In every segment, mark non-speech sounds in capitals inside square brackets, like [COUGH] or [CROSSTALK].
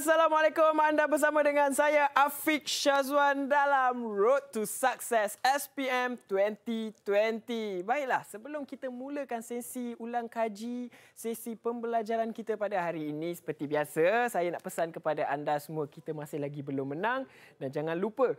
Assalamualaikum. Anda bersama dengan saya Afiq Syazwan dalam Road to Success SPM 2020. Baiklah, sebelum kita mulakan sesi ulang kaji, sesi pembelajaran kita pada hari ini seperti biasa, saya nak pesan kepada anda semua kita masih lagi belum menang dan jangan lupa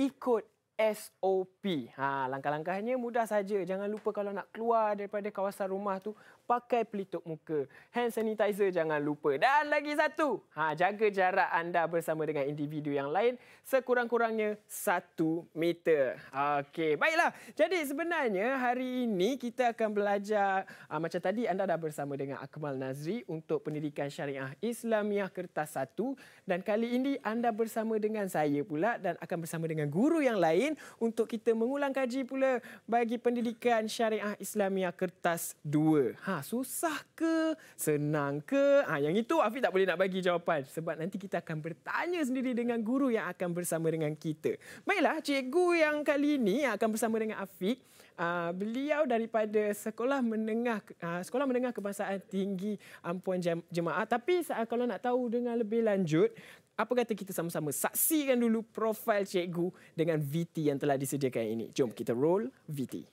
ikut SOP. Ha, langkah-langkahnya mudah saja. Jangan lupa kalau nak keluar daripada kawasan rumah tu, pakai pelitup muka, hand sanitizer jangan lupa. Dan lagi satu, ha, jaga jarak anda bersama dengan individu yang lain sekurang-kurangnya satu meter. Okey, baiklah. Jadi sebenarnya hari ini kita akan belajar ha, macam tadi anda dah bersama dengan Akmal Nazri untuk pendidikan syariah Islamiah Kertas satu dan kali ini anda bersama dengan saya pula dan akan bersama dengan guru yang lain untuk kita mengulang kaji pula bagi pendidikan syariah Islamiah Kertas dua. Ha, Ha, susah ke? Senang ke? Ha, yang itu Afiq tak boleh nak bagi jawapan. Sebab nanti kita akan bertanya sendiri dengan guru yang akan bersama dengan kita. Baiklah, cikgu yang kali ini yang akan bersama dengan Afiq. Uh, beliau daripada sekolah menengah uh, sekolah menengah kebangsaan tinggi Ampuan Jemaah. Tapi uh, kalau nak tahu dengan lebih lanjut, apa kata kita sama-sama saksikan dulu profil cikgu dengan VT yang telah disediakan ini. Jom kita roll VT.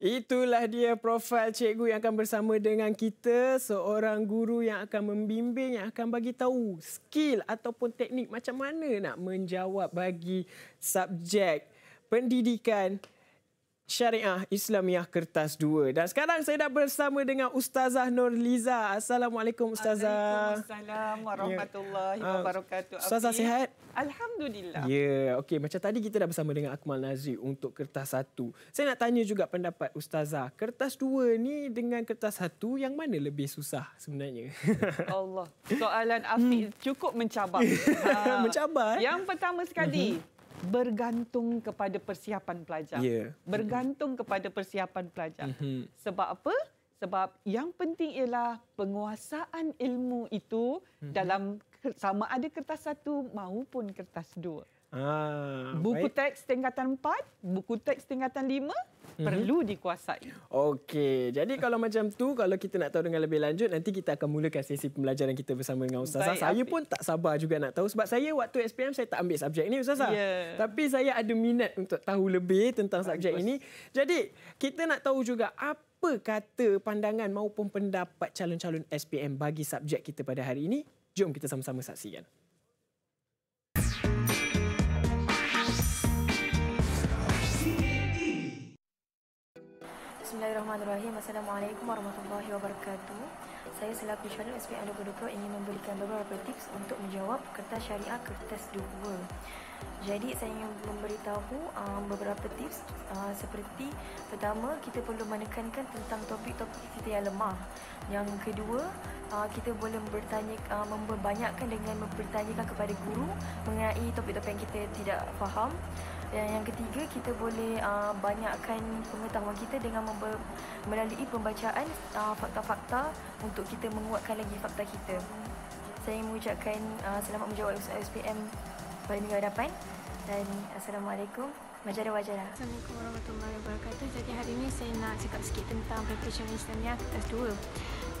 Itulah dia profil cikgu yang akan bersama dengan kita, seorang guru yang akan membimbing yang akan bagi tahu skill ataupun teknik macam mana nak menjawab bagi subjek pendidikan Syariah Islamiah Kertas 2. Dan sekarang saya dah bersama dengan Ustazah Nur Liza. Assalamualaikum Ustazah. Assalamualaikum warahmatullahi yeah. Ya. wabarakatuh. Ustazah sihat? Alhamdulillah. Ya, yeah. okey. Macam tadi kita dah bersama dengan Akmal Nazri untuk Kertas 1. Saya nak tanya juga pendapat Ustazah. Kertas 2 ni dengan Kertas 1 yang mana lebih susah sebenarnya? [LAUGHS] Allah. Soalan Afiq hmm. cukup mencabar. [LAUGHS] Ha. mencabar. Eh? Yang pertama sekali, uh-huh bergantung kepada persiapan pelajar. Yeah. Bergantung mm-hmm. kepada persiapan pelajar. Mm-hmm. Sebab apa? Sebab yang penting ialah penguasaan ilmu itu mm-hmm. dalam sama ada kertas satu maupun kertas dua. Ah, buku baik. teks tingkatan empat, buku teks tingkatan lima, mm-hmm. perlu dikuasai. Okey, jadi kalau macam tu, kalau kita nak tahu dengan lebih lanjut, nanti kita akan mulakan sesi pembelajaran kita bersama dengan Ustazah. Baik, saya Afiq. pun tak sabar juga nak tahu sebab saya waktu SPM saya tak ambil subjek ini Ustazah. Yeah. Tapi saya ada minat untuk tahu lebih tentang Bagus. subjek ini. Jadi, kita nak tahu juga apa apa kata pandangan maupun pendapat calon-calon SPM bagi subjek kita pada hari ini? Jom kita sama-sama saksikan. Bismillahirrahmanirrahim. Assalamualaikum warahmatullahi wabarakatuh. Saya selaku calon SPM 2020 ingin memberikan beberapa tips untuk menjawab kertas syariah kertas 2. Jadi saya ingin memberitahu um, beberapa tips uh, seperti pertama kita perlu menekankan tentang topik-topik kita yang lemah. Yang kedua Uh, kita boleh bertanya uh, memperbanyakkan dengan mempertanyakan kepada guru mengenai topik-topik yang kita tidak faham dan yang ketiga kita boleh uh, banyakkan pengetahuan kita dengan melalui pembacaan uh, fakta-fakta untuk kita menguatkan lagi fakta kita. Saya ingin mengucapkan uh, selamat menjawab SPM pada minggu hadapan dan Assalamualaikum. Wajara wajara. Assalamualaikum warahmatullahi wabarakatuh. Jadi hari ini saya nak cakap sikit tentang paper Chinese Islamiah kertas 2.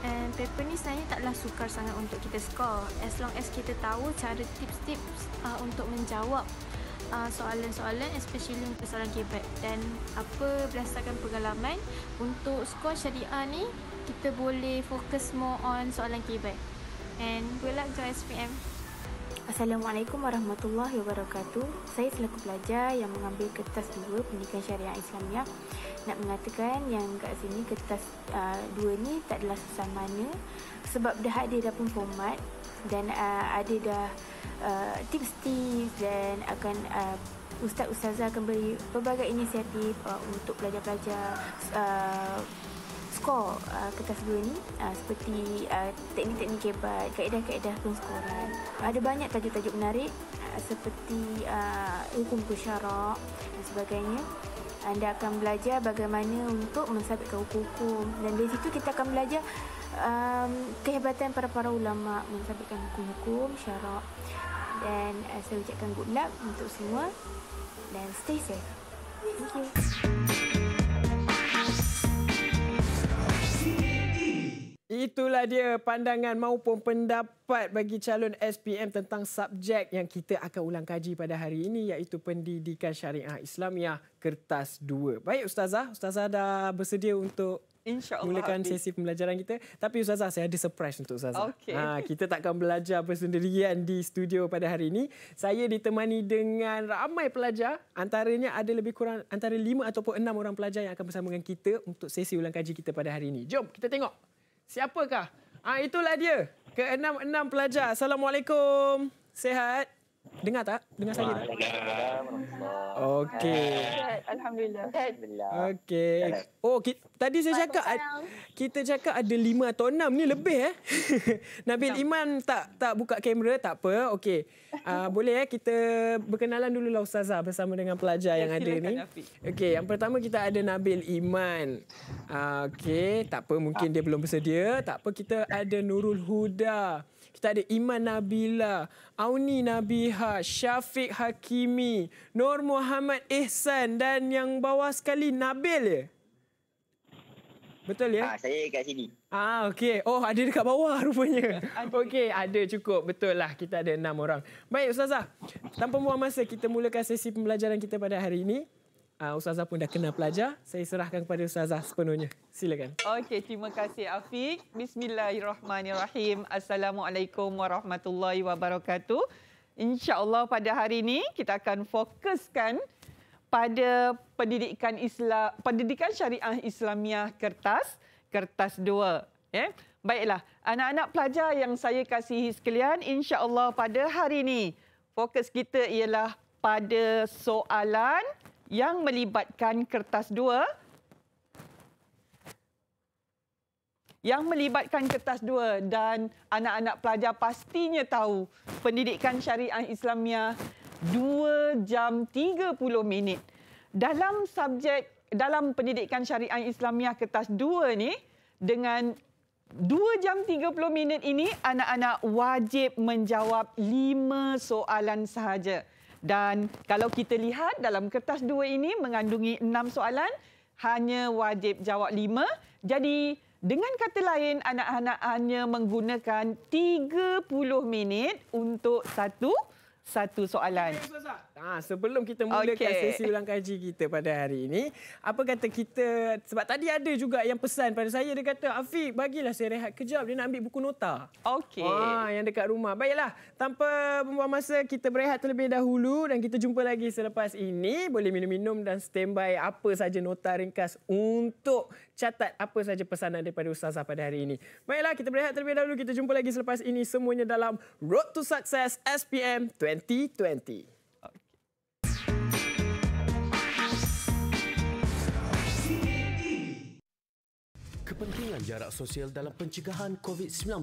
And paper ni sebenarnya taklah sukar sangat untuk kita score. As long as kita tahu cara tips-tips uh, untuk menjawab uh, soalan-soalan especially untuk soalan KPAT dan apa berdasarkan pengalaman untuk skor syariah ni kita boleh fokus more on soalan KPAT and good luck to SPM Assalamualaikum warahmatullahi wabarakatuh Saya selaku pelajar yang mengambil kertas 2 pendidikan syariah Islamiah nak mengatakan yang kat sini kertas uh, dua ni tak adalah sesama mana sebab dah ada dah pun format dan uh, ada dah uh, tips-tips dan akan uh, ustaz-ustazah akan beri pelbagai inisiatif uh, untuk pelajar-pelajar uh, skor uh, kertas dua ni uh, seperti uh, teknik-teknik hebat, kaedah-kaedah penskoran. Ada banyak tajuk-tajuk menarik uh, seperti uh, hukum kusyarak dan sebagainya anda akan belajar bagaimana untuk mensabitkan hukum-hukum dan dari situ kita akan belajar um, kehebatan para para ulama mengesampaikan hukum-hukum syarak dan uh, saya ucapkan good luck untuk semua dan stay safe. Thank you. Itulah dia pandangan maupun pendapat bagi calon SPM tentang subjek yang kita akan ulang kaji pada hari ini iaitu pendidikan syariah Islamiah kertas 2. Baik ustazah, ustazah dah bersedia untuk InsyaAllah Mulakan habis. sesi pembelajaran kita Tapi Ustazah Saya ada surprise untuk Ustazah okay. ha, Kita takkan belajar bersendirian di studio Pada hari ini Saya ditemani dengan Ramai pelajar Antaranya ada lebih kurang Antara lima ataupun enam orang pelajar Yang akan bersama dengan kita Untuk sesi ulang kaji kita Pada hari ini Jom kita tengok Siapakah ha, Itulah dia Keenam-enam pelajar Assalamualaikum Sehat Dengar tak? Dengar saya tak? Okey. Alhamdulillah. Okey. Oh, kita, tadi saya cakap kita cakap ada lima atau enam ni lebih eh. [LAUGHS] Nabil Iman tak tak buka kamera tak apa. Okey. Uh, [LAUGHS] boleh eh kita berkenalan dulu lah ustazah bersama dengan pelajar yang ada ni. Okey, yang pertama kita ada Nabil Iman. Uh, Okey, tak apa mungkin ah. dia belum bersedia. Tak apa kita ada Nurul Huda. Kita ada Iman Nabila, Auni Nabiha, Syafiq Hakimi, Nur Muhammad Ihsan dan yang bawah sekali Nabil ya? Betul ya? Ah, saya kat sini. Ah, okey. Oh, ada dekat bawah [LAUGHS] rupanya. okey, ada cukup. Betul lah. Kita ada enam orang. Baik, Ustazah. Tanpa buang masa, kita mulakan sesi pembelajaran kita pada hari ini uh, ustazah pun dah kena pelajar, saya serahkan kepada ustazah sepenuhnya. Silakan. Okey, terima kasih Afiq. Bismillahirrahmanirrahim. Assalamualaikum warahmatullahi wabarakatuh. InsyaAllah pada hari ini kita akan fokuskan pada pendidikan Islam, pendidikan syariah Islamiah kertas, kertas dua. Ya. Baiklah, anak-anak pelajar yang saya kasihi sekalian, insyaallah pada hari ini fokus kita ialah pada soalan yang melibatkan kertas dua. Yang melibatkan kertas dua dan anak-anak pelajar pastinya tahu pendidikan syariah Islamia dua jam tiga puluh minit. Dalam subjek dalam pendidikan syariah Islamia kertas dua ni dengan dua jam tiga puluh minit ini anak-anak wajib menjawab lima soalan sahaja. Dan kalau kita lihat dalam kertas dua ini mengandungi enam soalan, hanya wajib jawab lima. Jadi dengan kata lain, anak-anak hanya menggunakan 30 minit untuk satu satu soalan. Okay, Ah, sebelum kita mulakan okay. sesi ulang kaji kita pada hari ini, apa kata kita sebab tadi ada juga yang pesan pada saya dia kata Afiq bagilah saya rehat kejap dia nak ambil buku nota. Okey. Ah, yang dekat rumah. Baiklah, tanpa membuang masa kita berehat terlebih dahulu dan kita jumpa lagi selepas ini. Boleh minum-minum dan standby apa saja nota ringkas untuk catat apa saja pesanan daripada ustazah pada hari ini. Baiklah, kita berehat terlebih dahulu. Kita jumpa lagi selepas ini semuanya dalam Road to Success SPM 2020. kepentingan jarak sosial dalam pencegahan COVID-19.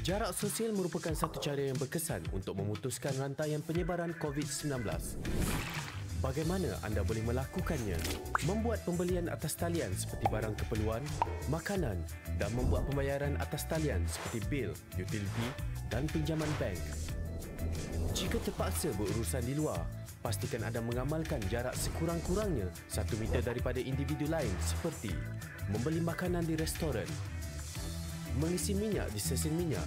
Jarak sosial merupakan satu cara yang berkesan untuk memutuskan rantaian penyebaran COVID-19. Bagaimana anda boleh melakukannya? Membuat pembelian atas talian seperti barang keperluan, makanan dan membuat pembayaran atas talian seperti bil, utiliti dan pinjaman bank. Jika terpaksa berurusan di luar, pastikan anda mengamalkan jarak sekurang-kurangnya satu meter daripada individu lain seperti membeli makanan di restoran, mengisi minyak di stesen minyak,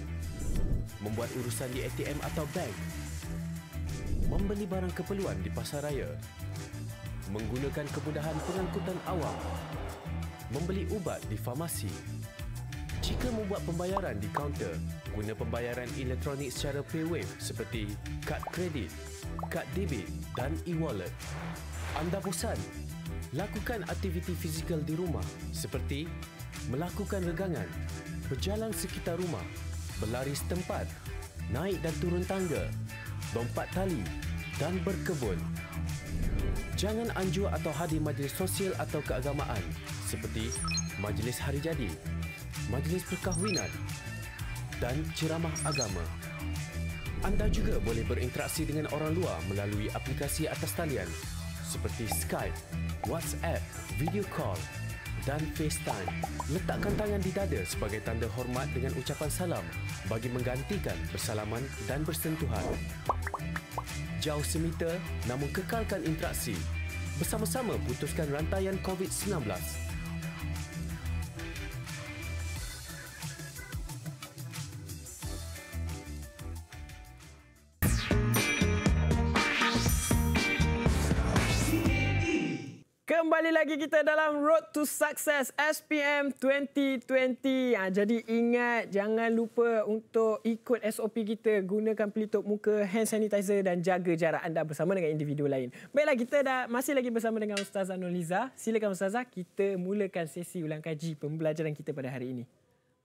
membuat urusan di ATM atau bank, membeli barang keperluan di pasar raya, menggunakan kemudahan pengangkutan awam, membeli ubat di farmasi. Jika membuat pembayaran di kaunter, guna pembayaran elektronik secara PayWave seperti kad kredit, kad debit dan e-wallet. Anda bosan Lakukan aktiviti fizikal di rumah seperti melakukan regangan, berjalan sekitar rumah, berlari setempat, naik dan turun tangga, lompat tali dan berkebun. Jangan anjur atau hadir majlis sosial atau keagamaan seperti majlis hari jadi, majlis perkahwinan dan ceramah agama. Anda juga boleh berinteraksi dengan orang luar melalui aplikasi atas talian seperti Skype, WhatsApp, video call dan FaceTime. Letakkan tangan di dada sebagai tanda hormat dengan ucapan salam bagi menggantikan bersalaman dan bersentuhan. Jauh semeter namun kekalkan interaksi. Bersama-sama putuskan rantaian COVID-19. kembali lagi kita dalam Road to Success SPM 2020. Ha, jadi ingat jangan lupa untuk ikut SOP kita gunakan pelitup muka, hand sanitizer dan jaga jarak anda bersama dengan individu lain. Baiklah kita dah masih lagi bersama dengan Ustazah Liza. Silakan Ustazah kita mulakan sesi ulang kaji pembelajaran kita pada hari ini.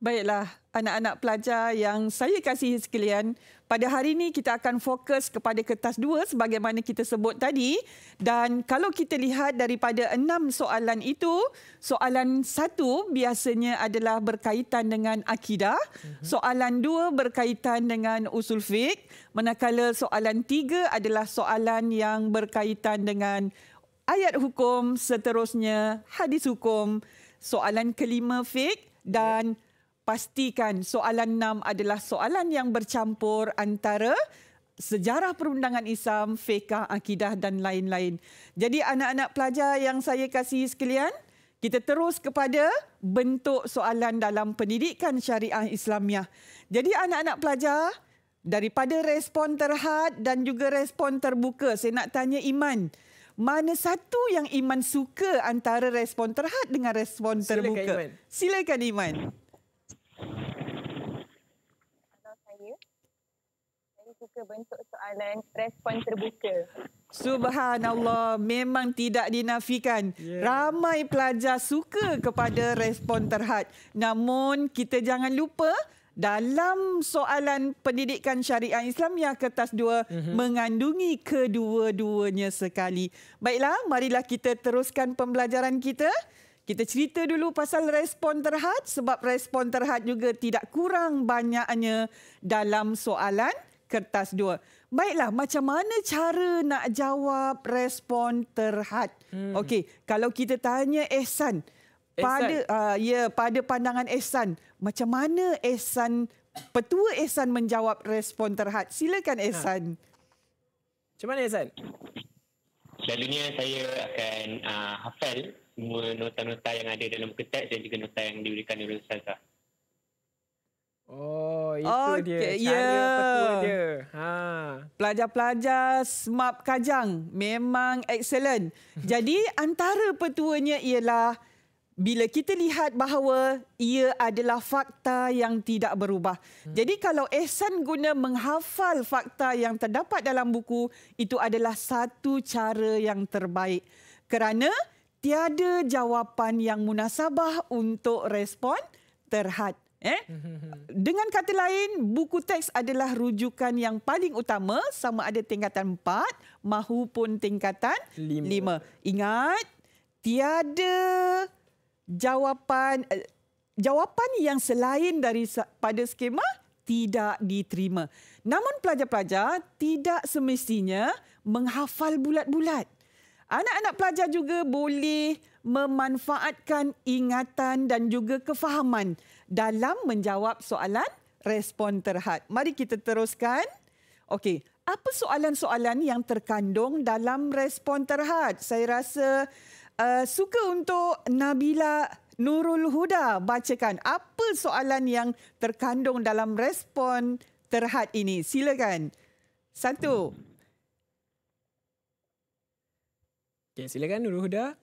Baiklah, anak-anak pelajar yang saya kasihi sekalian, pada hari ini kita akan fokus kepada kertas dua, sebagaimana kita sebut tadi. Dan kalau kita lihat daripada enam soalan itu, soalan satu biasanya adalah berkaitan dengan akidah, mhm. soalan dua berkaitan dengan usul fik, manakala soalan tiga adalah soalan yang berkaitan dengan ayat hukum, seterusnya hadis hukum, soalan kelima fik dan yeah pastikan soalan 6 adalah soalan yang bercampur antara sejarah perundangan Islam, fiqah, akidah dan lain-lain. Jadi anak-anak pelajar yang saya kasihi sekalian, kita terus kepada bentuk soalan dalam pendidikan syariah Islamiah. Jadi anak-anak pelajar, daripada respon terhad dan juga respon terbuka, saya nak tanya Iman. Mana satu yang Iman suka antara respon terhad dengan respon terbuka? Silakan Iman. Silakan, Iman. suka bentuk soalan respon terbuka. Subhanallah, memang tidak dinafikan. Yeah. Ramai pelajar suka kepada respon terhad. Namun kita jangan lupa dalam soalan pendidikan syariah Islam yang kertas dua mm-hmm. mengandungi kedua-duanya sekali. Baiklah, marilah kita teruskan pembelajaran kita. Kita cerita dulu pasal respon terhad sebab respon terhad juga tidak kurang banyaknya dalam soalan kertas dua. Baiklah, macam mana cara nak jawab respon terhad? Hmm. Okey, kalau kita tanya Ehsan, pada uh, ya pada pandangan Ehsan, macam mana Ehsan petua Ehsan menjawab respon terhad? Silakan ha. Ehsan. Ha. Macam mana Ehsan? Selalunya saya akan uh, hafal semua nota-nota yang ada dalam buku teks dan juga nota yang diberikan oleh ustazah. Oh, itu okay. dia. Ya. Cara yeah. petua dia. Ha. Pelajar-pelajar SMAP Kajang memang excellent. [LAUGHS] Jadi antara petuanya ialah bila kita lihat bahawa ia adalah fakta yang tidak berubah. Hmm. Jadi kalau Ehsan guna menghafal fakta yang terdapat dalam buku, itu adalah satu cara yang terbaik. Kerana tiada jawapan yang munasabah untuk respon terhad. Eh? Dengan kata lain, buku teks adalah rujukan yang paling utama sama ada tingkatan 4 mahupun tingkatan 5. Ingat, tiada jawapan eh, jawapan yang selain dari pada skema tidak diterima. Namun pelajar-pelajar tidak semestinya menghafal bulat-bulat. Anak-anak pelajar juga boleh memanfaatkan ingatan dan juga kefahaman dalam menjawab soalan respon terhad. Mari kita teruskan. Okey, apa soalan-soalan yang terkandung dalam respon terhad? Saya rasa uh, suka untuk Nabila Nurul Huda bacakan apa soalan yang terkandung dalam respon terhad ini. Silakan. Satu. Hmm. Okay, silakan Nurul Huda.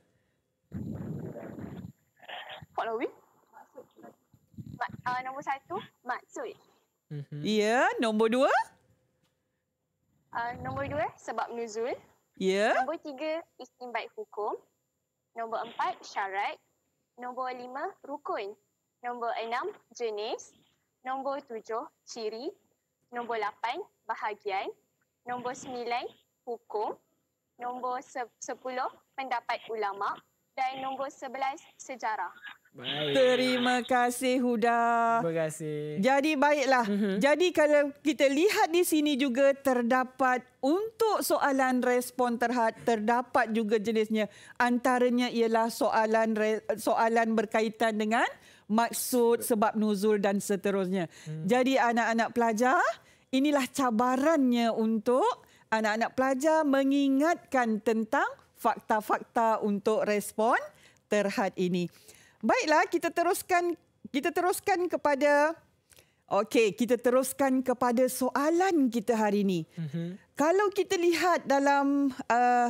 Follow me. Mak, uh, nombor satu, maksud. Mm-hmm. Ya, yeah, nombor dua. Uh, nombor dua, sebab nuzul. Ya. Yeah. Nombor tiga, isim hukum. Nombor empat, syarat. Nombor lima, rukun. Nombor enam, jenis. Nombor tujuh, ciri. Nombor lapan, bahagian. Nombor sembilan, hukum nombor 10 pendapat ulama dan nombor 11 sejarah. Baik. Terima kasih Huda. Terima kasih. Jadi baiklah. Mm-hmm. Jadi kalau kita lihat di sini juga terdapat untuk soalan respon terhad terdapat juga jenisnya. Antaranya ialah soalan soalan berkaitan dengan maksud sebab nuzul dan seterusnya. Mm. Jadi anak-anak pelajar, inilah cabarannya untuk anak-anak pelajar mengingatkan tentang fakta-fakta untuk respon terhad ini. Baiklah, kita teruskan kita teruskan kepada Okey, kita teruskan kepada soalan kita hari ini. Mm-hmm. Kalau kita lihat dalam uh,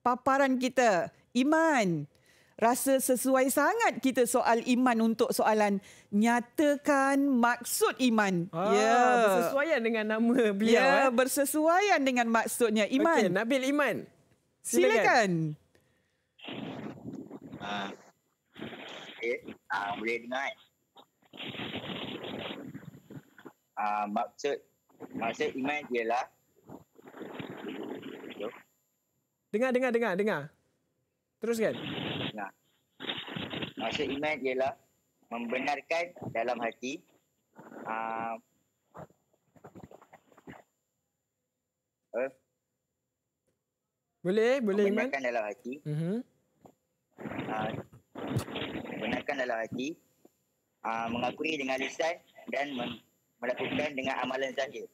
paparan kita, iman, rasa sesuai sangat kita soal iman untuk soalan nyatakan maksud iman. Ah, ya, bersesuaian dengan nama beliau. Ya, eh. bersesuaian dengan maksudnya iman. Okey, Nabil Iman. Silakan. Silakan. Uh, ah. okay. uh, ah, boleh dengar. Uh, maksud maksud iman ialah Dengar, dengar, dengar, dengar. Teruskan. Maksud iman ialah membenarkan dalam hati uh, uh, boleh eh? boleh membenarkan dalam hati uh-huh. uh, membenarkan dalam hati uh, mengakui dengan lisan dan mem- melakukan dengan amalan zahir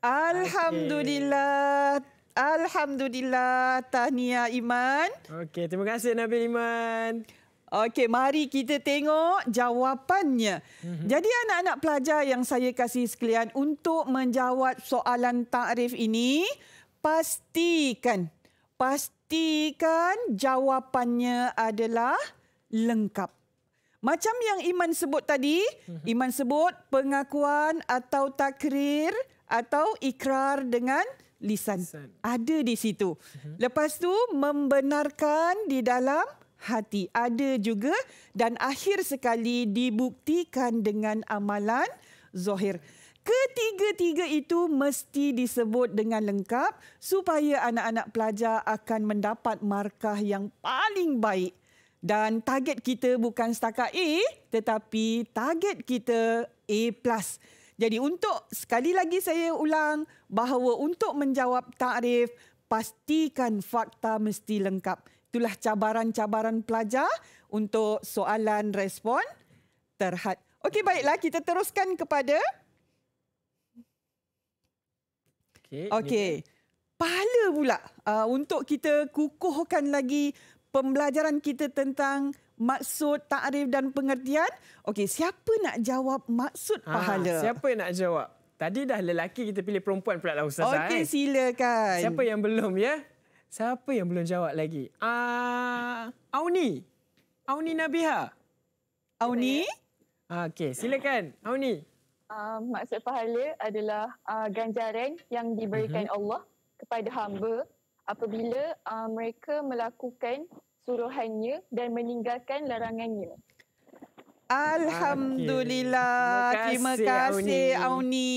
alhamdulillah okay. Alhamdulillah, tahniah Iman. Okey, terima kasih Nabil Iman. Okey, mari kita tengok jawapannya. Mm-hmm. Jadi anak-anak pelajar yang saya kasih sekalian untuk menjawab soalan takrif ini, pastikan pastikan jawapannya adalah lengkap. Macam yang Iman sebut tadi, mm-hmm. Iman sebut pengakuan atau takrir atau ikrar dengan lisan. lisan. Ada di situ. Mm-hmm. Lepas tu membenarkan di dalam hati ada juga dan akhir sekali dibuktikan dengan amalan zahir. Ketiga-tiga itu mesti disebut dengan lengkap supaya anak-anak pelajar akan mendapat markah yang paling baik. Dan target kita bukan setakat A tetapi target kita A+. Jadi untuk sekali lagi saya ulang bahawa untuk menjawab takrif pastikan fakta mesti lengkap itulah cabaran-cabaran pelajar untuk soalan respon terhad. Okey baiklah kita teruskan kepada Okey. Okey. Pahala pula uh, untuk kita kukuhkan lagi pembelajaran kita tentang maksud takrif dan pengertian. Okey, siapa nak jawab maksud ah, pahala? siapa yang nak jawab? Tadi dah lelaki kita pilih perempuan pula lah ustazah. Okey, eh? silakan. Siapa yang belum ya? Siapa yang belum jawab lagi? Uh, Auni. Auni Nabiha. Auni? Ah, okey, silakan. Auni. Uh, maksud pahala adalah uh, ganjaran yang diberikan uh-huh. Allah kepada hamba apabila uh, mereka melakukan suruhannya dan meninggalkan larangannya. Alhamdulillah. Okay. Terima kasih, Auni.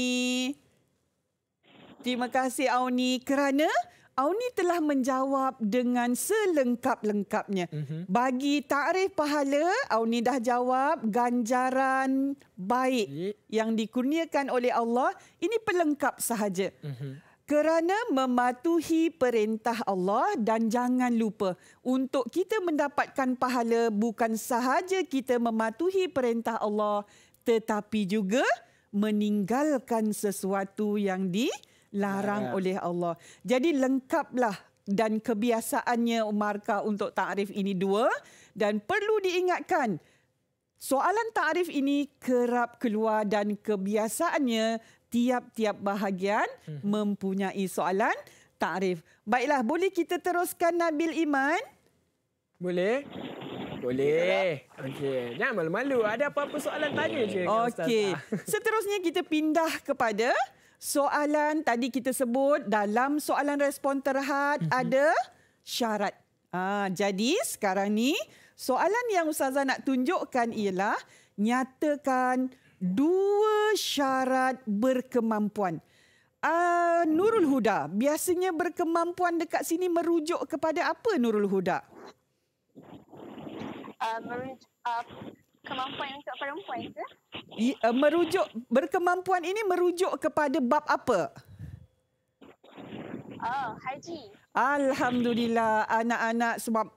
Terima kasih Auni kerana Auni telah menjawab dengan selengkap-lengkapnya. Mm-hmm. Bagi takrif pahala, Auni dah jawab ganjaran baik yeah. yang dikurniakan oleh Allah. Ini pelengkap sahaja. Mm-hmm. Kerana mematuhi perintah Allah dan jangan lupa untuk kita mendapatkan pahala bukan sahaja kita mematuhi perintah Allah tetapi juga meninggalkan sesuatu yang di larang Larat. oleh Allah. Jadi lengkaplah dan kebiasaannya markah untuk takrif ini dua dan perlu diingatkan soalan takrif ini kerap keluar dan kebiasaannya tiap-tiap bahagian hmm. mempunyai soalan takrif. Baiklah, boleh kita teruskan Nabil Iman? Boleh. Boleh. Okey. Jangan malu-malu. Ada apa-apa soalan tanya je. Okey. [LAUGHS] Seterusnya kita pindah kepada soalan tadi kita sebut dalam soalan respon terhad mm-hmm. ada syarat. Ah, jadi sekarang ni soalan yang Ustazah nak tunjukkan ialah nyatakan dua syarat berkemampuan. Uh, Nurul Huda, biasanya berkemampuan dekat sini merujuk kepada apa Nurul Huda? Uh, merujuk, uh, kemampuan untuk perempuan ke? Ya, merujuk berkemampuan ini merujuk kepada bab apa? Oh, haji. Alhamdulillah anak-anak sebab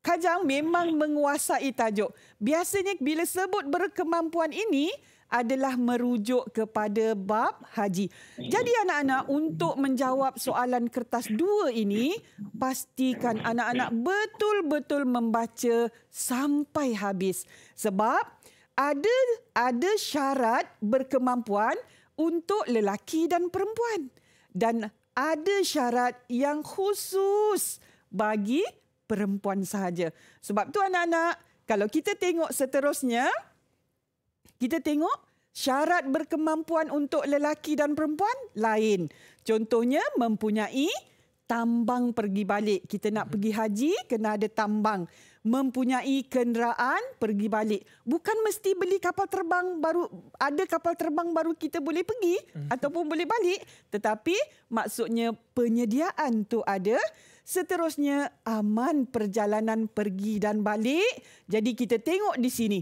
Kajang memang menguasai tajuk. Biasanya bila sebut berkemampuan ini, adalah merujuk kepada bab haji. Jadi anak-anak untuk menjawab soalan kertas dua ini, pastikan anak-anak betul-betul membaca sampai habis. Sebab ada ada syarat berkemampuan untuk lelaki dan perempuan. Dan ada syarat yang khusus bagi perempuan sahaja. Sebab tu anak-anak, kalau kita tengok seterusnya, kita tengok syarat berkemampuan untuk lelaki dan perempuan lain. Contohnya mempunyai tambang pergi balik. Kita nak hmm. pergi haji kena ada tambang. Mempunyai kenderaan pergi balik. Bukan mesti beli kapal terbang baru ada kapal terbang baru kita boleh pergi hmm. ataupun boleh balik, tetapi maksudnya penyediaan tu ada. Seterusnya aman perjalanan pergi dan balik. Jadi kita tengok di sini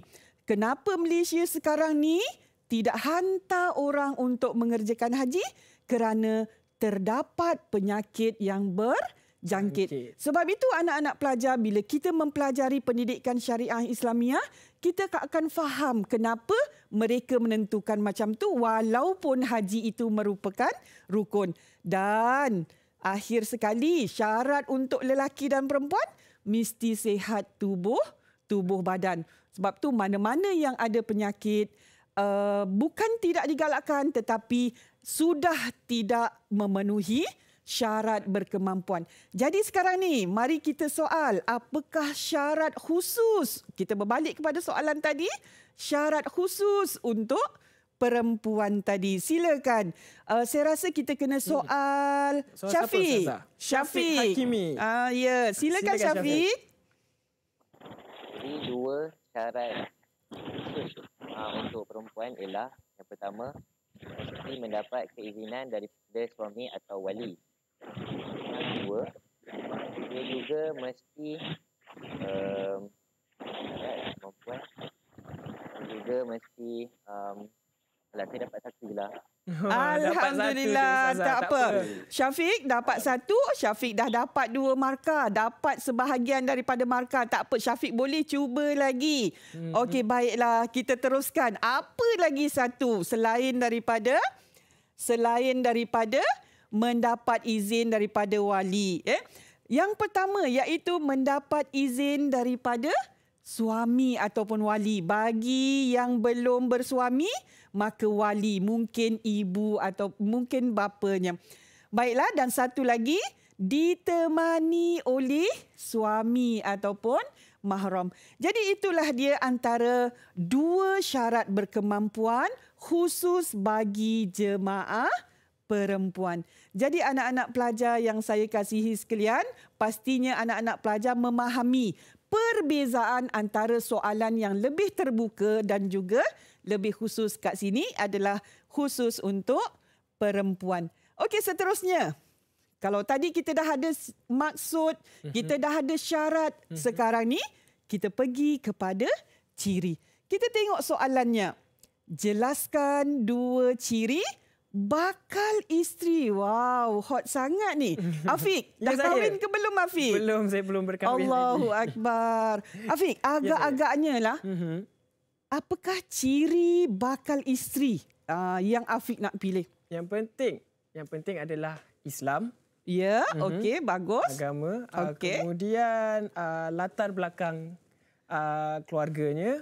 kenapa Malaysia sekarang ni tidak hantar orang untuk mengerjakan haji kerana terdapat penyakit yang berjangkit. Okay. Sebab itu anak-anak pelajar bila kita mempelajari pendidikan syariah Islamiah, kita akan faham kenapa mereka menentukan macam tu walaupun haji itu merupakan rukun. Dan akhir sekali syarat untuk lelaki dan perempuan mesti sehat tubuh tubuh badan. Sebab tu mana-mana yang ada penyakit uh, bukan tidak digalakkan tetapi sudah tidak memenuhi syarat berkemampuan. Jadi sekarang ni mari kita soal apakah syarat khusus? Kita berbalik kepada soalan tadi, syarat khusus untuk perempuan tadi. Silakan. Uh, saya rasa kita kena hmm. soal so, Syafi. Syafi Hakimi. Ah uh, ya, yeah. silakan, silakan Syafi syarat uh, ah, untuk perempuan ialah yang pertama mesti mendapat keizinan dari suami atau wali. Yang kedua, dia juga mesti um, ehm, syarat eh, perempuan juga mesti um, Alah, saya dapat satu lah. Oh, [LAUGHS] Alhamdulillah satu, tak, tak apa. apa. Syafiq dapat satu, Syafiq dah dapat dua markah, dapat sebahagian daripada markah. Tak apa Syafiq boleh cuba lagi. Hmm. Okey baiklah kita teruskan. Apa lagi satu selain daripada selain daripada mendapat izin daripada wali eh. Yang pertama iaitu mendapat izin daripada suami ataupun wali. Bagi yang belum bersuami maka wali mungkin ibu atau mungkin bapanya. Baiklah dan satu lagi ditemani oleh suami ataupun mahram. Jadi itulah dia antara dua syarat berkemampuan khusus bagi jemaah perempuan. Jadi anak-anak pelajar yang saya kasihi sekalian, pastinya anak-anak pelajar memahami perbezaan antara soalan yang lebih terbuka dan juga lebih khusus kat sini adalah khusus untuk perempuan. Okey, seterusnya. Kalau tadi kita dah ada maksud, mhm. kita dah ada syarat, mhm. sekarang ni kita pergi kepada ciri. Kita tengok soalannya. Jelaskan dua ciri bakal isteri. Wow, hot sangat ni. [LAUGHS] Afiq, dah ya, kahwin ke belum Afiq? Belum, saya belum berkahwin. Allahu Akbar. [LAUGHS] Afiq, agak-agaknya lah. Ya, mhm apakah ciri bakal isteri uh, yang Afiq nak pilih? Yang penting, yang penting adalah Islam. Ya, mm-hmm. okey, bagus. Agama. Ah, okay. Uh, kemudian uh, latar belakang uh, keluarganya.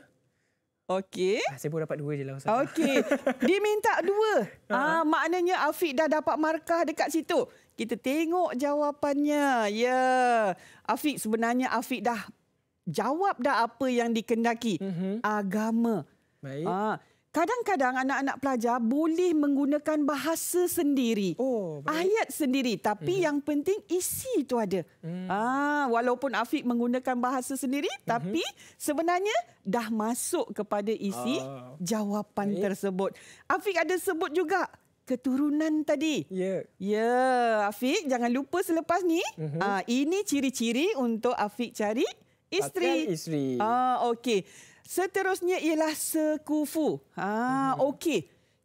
Okey. Ah, saya pun dapat dua je lah. Okey. [LAUGHS] Dia minta dua. ah, maknanya Afiq dah dapat markah dekat situ. Kita tengok jawapannya. Ya. Yeah. Afiq sebenarnya Afiq dah jawab dah apa yang dikendaki mm-hmm. agama baik ah kadang-kadang anak-anak pelajar boleh menggunakan bahasa sendiri oh, ayat sendiri tapi hmm yang penting isi itu ada mm. ah walaupun Afiq menggunakan bahasa sendiri hmm tapi sebenarnya dah masuk kepada isi uh, jawapan baik. tersebut Afiq ada sebut juga keturunan tadi. Ya. Yeah. yeah, Afiq jangan lupa selepas ni. hmm Uh, ini ciri-ciri untuk Afiq cari Isteri. Patkan isteri. Ah, okey. Seterusnya ialah sekufu. Ha, ah, hmm. okey.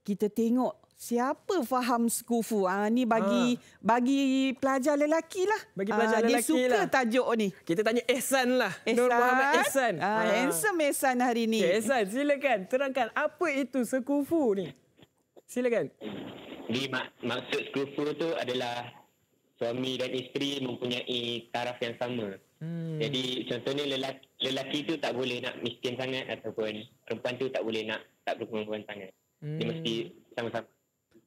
Kita tengok siapa faham sekufu. Ah, ni bagi ha. bagi pelajar lelaki lah. Bagi ah, pelajar ah, lelaki lah. Dia suka tajuk ni. Kita tanya Ehsan lah. Ehsan. Nur Muhammad Ehsan. Ah, ha. Handsome Ehsan hari ni. Okay, Ehsan, silakan. Terangkan apa itu sekufu ni. Silakan. Di mak maksud sekufu tu adalah suami dan isteri mempunyai taraf yang sama. Hmm. Jadi contohnya lelaki, lelaki tu tak boleh nak miskin sangat ataupun perempuan tu tak boleh nak tak berkumpulan sangat. Hmm. Dia mesti sama-sama.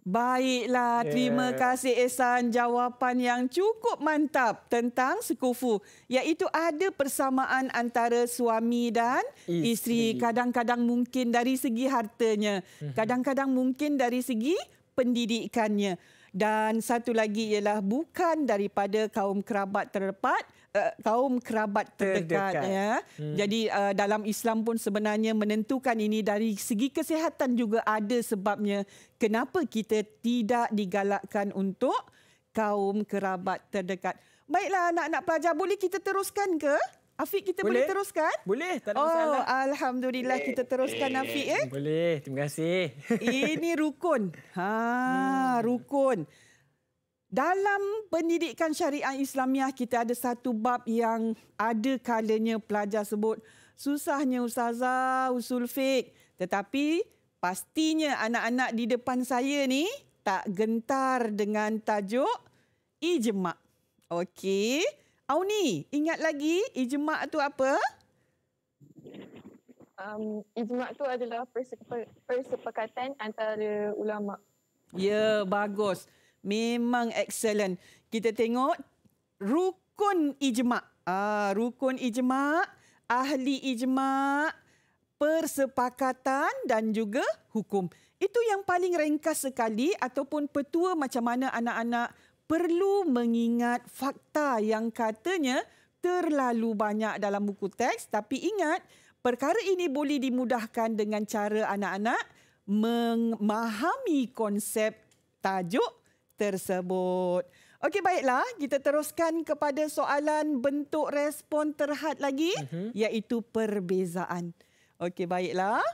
Baiklah, yeah. terima kasih Ehsan jawapan yang cukup mantap tentang sekufu iaitu ada persamaan antara suami dan isteri, isteri. kadang-kadang mungkin dari segi hartanya, mhm. kadang-kadang mungkin dari segi pendidikannya dan satu lagi ialah bukan daripada kaum kerabat terdekat eh, kaum kerabat terdekat, terdekat. ya. Hmm. Jadi uh, dalam Islam pun sebenarnya menentukan ini dari segi kesihatan juga ada sebabnya kenapa kita tidak digalakkan untuk kaum kerabat terdekat. Baiklah anak-anak pelajar boleh kita teruskan ke? Afiq kita boleh, boleh teruskan? Boleh, tak ada oh, Alhamdulillah boleh. kita eh. teruskan boleh. Afiq. Eh? Boleh, terima kasih. [LAUGHS] Ini rukun. Ha, hmm. Rukun. Dalam pendidikan syariah Islamiah kita ada satu bab yang ada kalanya pelajar sebut susahnya ustazah usul fiqh tetapi pastinya anak-anak di depan saya ni tak gentar dengan tajuk ijma. Okey. Auni, ingat lagi ijma' tu apa? Um, ijma' tu adalah persepakatan antara ulama'. Ya, bagus. Memang excellent. Kita tengok rukun ijma'. Ah, rukun ijma', ahli ijma', persepakatan dan juga hukum. Itu yang paling ringkas sekali ataupun petua macam mana anak-anak perlu mengingat fakta yang katanya terlalu banyak dalam buku teks tapi ingat perkara ini boleh dimudahkan dengan cara anak-anak memahami konsep tajuk tersebut. Okey baiklah kita teruskan kepada soalan bentuk respon terhad lagi uh-huh. iaitu perbezaan. Okey baiklah.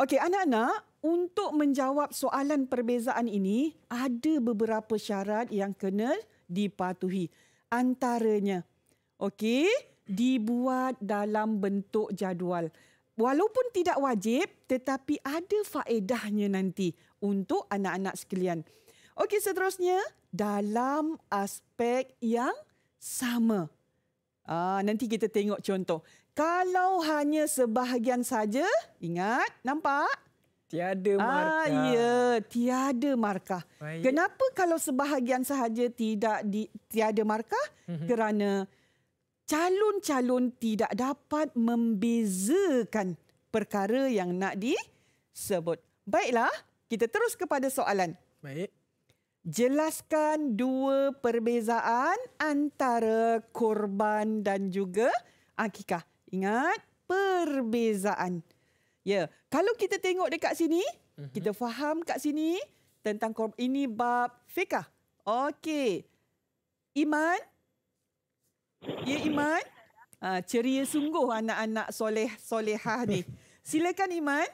Okey anak-anak untuk menjawab soalan perbezaan ini, ada beberapa syarat yang kena dipatuhi. Antaranya, okay, dibuat dalam bentuk jadual. Walaupun tidak wajib, tetapi ada faedahnya nanti untuk anak-anak sekalian. Okey, seterusnya, dalam aspek yang sama. Ah, nanti kita tengok contoh. Kalau hanya sebahagian saja, ingat, nampak? Tiada ah, markah. Ah, ya, tiada markah. Baik. Kenapa kalau sebahagian sahaja tidak di, tiada markah? Mm-hmm. Kerana calon-calon tidak dapat membezakan perkara yang nak disebut. Baiklah, kita terus kepada soalan. Baik. Jelaskan dua perbezaan antara korban dan juga akikah. Ingat, perbezaan. Ya, yeah kalau kita tengok dekat sini, mm-hmm. kita faham kat sini tentang korban ini bab fiqah. Okey. Iman. Ya Iman. Uh, ceria sungguh anak-anak soleh solehah ni. Silakan Iman.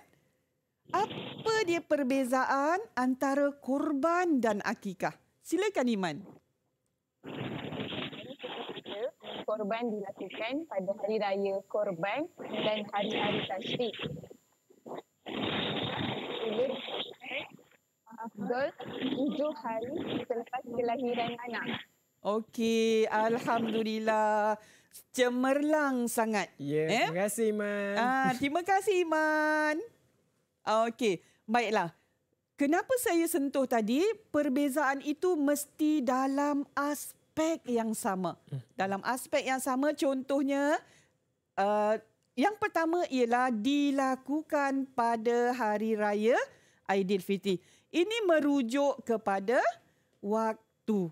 Apa dia perbezaan antara korban dan akikah? Silakan Iman. Korban dilakukan pada hari raya korban dan hari-hari tasbih. 7 hari selepas kelahiran anak. Okey, alhamdulillah. Cemerlang sangat. Ya, yeah, eh? terima kasih Iman. Ah, terima kasih Iman. Okey, baiklah. Kenapa saya sentuh tadi perbezaan itu mesti dalam aspek yang sama. Hmm. Dalam aspek yang sama contohnya uh, yang pertama ialah dilakukan pada hari raya Aidilfitri. Ini merujuk kepada waktu.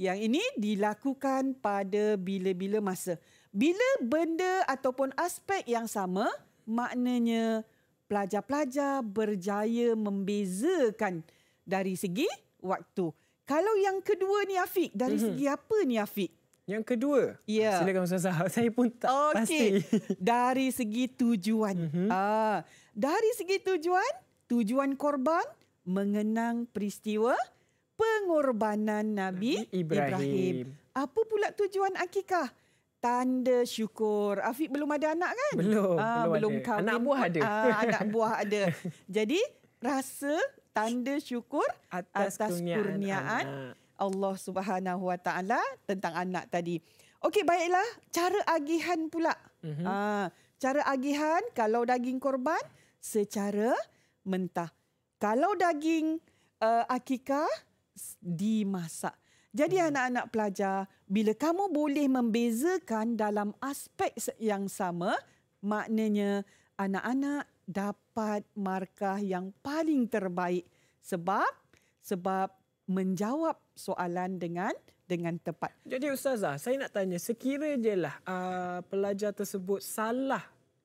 Yang ini dilakukan pada bila-bila masa. Bila benda ataupun aspek yang sama, maknanya pelajar-pelajar berjaya membezakan dari segi waktu. Kalau yang kedua ni Afiq, dari mhm. segi apa ni Afiq? Yang kedua, ya. Ah, silakan Ustazah. [LAUGHS] Saya pun tak okay. pasti. [LAUGHS] Dari segi tujuan. Mm -hmm. Aa, ah, dari segi tujuan, tujuan korban mengenang peristiwa pengorbanan Nabi, Nabi Ibrahim. Ibrahim. Apa pula tujuan akikah? Tanda syukur. Afiq belum ada anak kan? Belum. Aa, ah, belum ada. Anak buah ada. Aa, anak [LAUGHS] buah ada. Jadi, rasa tanda syukur atas, atas kurniaan, kurniaan anak. Allah Subhanahu Wa Taala tentang anak tadi. Okey baiklah cara agihan pula. Mm-hmm. Ha, cara agihan kalau daging korban secara mentah. Kalau daging uh, akikah dimasak. Jadi mm-hmm. anak-anak pelajar bila kamu boleh membezakan dalam aspek yang sama maknanya anak-anak dapat markah yang paling terbaik sebab sebab menjawab soalan dengan dengan tepat. Jadi ustazah, saya nak tanya sekiranya lah uh, pelajar tersebut salah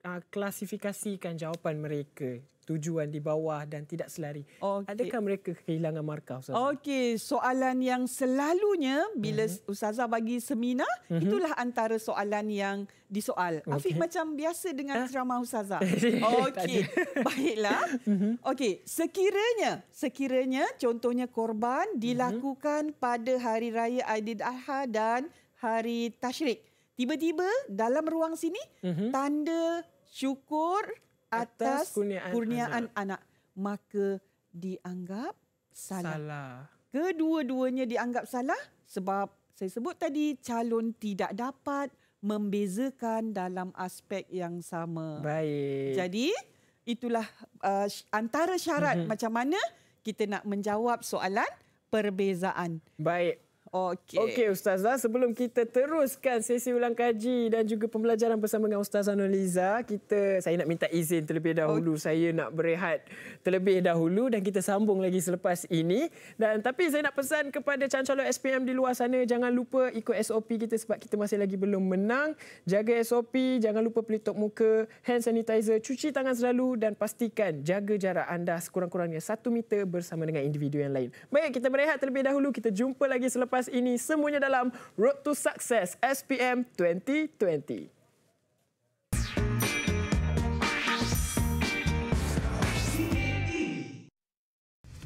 uh, klasifikasikan jawapan mereka tujuan di bawah dan tidak selari. Okay. Adakah mereka kehilangan markah Ustazah? Okey, soalan yang selalunya bila uh-huh. Ustazah bagi seminar, uh-huh. itulah antara soalan yang disoal. Okay. Afiq macam biasa dengan uh. ceramah Ustazah. [LAUGHS] Okey. [LAUGHS] Baiklah. Uh-huh. Okey, sekiranya sekiranya contohnya korban dilakukan uh-huh. pada hari raya Aidil Adha dan hari Tashrik. Tiba-tiba dalam ruang sini mm-hmm. tanda syukur atas, atas kurniaan, kurniaan anak. anak maka dianggap salah. salah. Kedua-duanya dianggap salah sebab saya sebut tadi calon tidak dapat membezakan dalam aspek yang sama. Baik. Jadi itulah uh, antara syarat mm-hmm. macam mana kita nak menjawab soalan perbezaan. Baik. Okey. Okey ustazah, sebelum kita teruskan sesi ulang kaji dan juga pembelajaran bersama dengan ustazah Noliza, kita saya nak minta izin terlebih dahulu. Okay. Saya nak berehat terlebih dahulu dan kita sambung lagi selepas ini. Dan tapi saya nak pesan kepada calon-calon SPM di luar sana, jangan lupa ikut SOP kita sebab kita masih lagi belum menang. Jaga SOP, jangan lupa pelitup muka, hand sanitizer, cuci tangan selalu dan pastikan jaga jarak anda sekurang-kurangnya 1 meter bersama dengan individu yang lain. Baik, kita berehat terlebih dahulu. Kita jumpa lagi selepas selepas ini semuanya dalam Road to Success SPM 2020.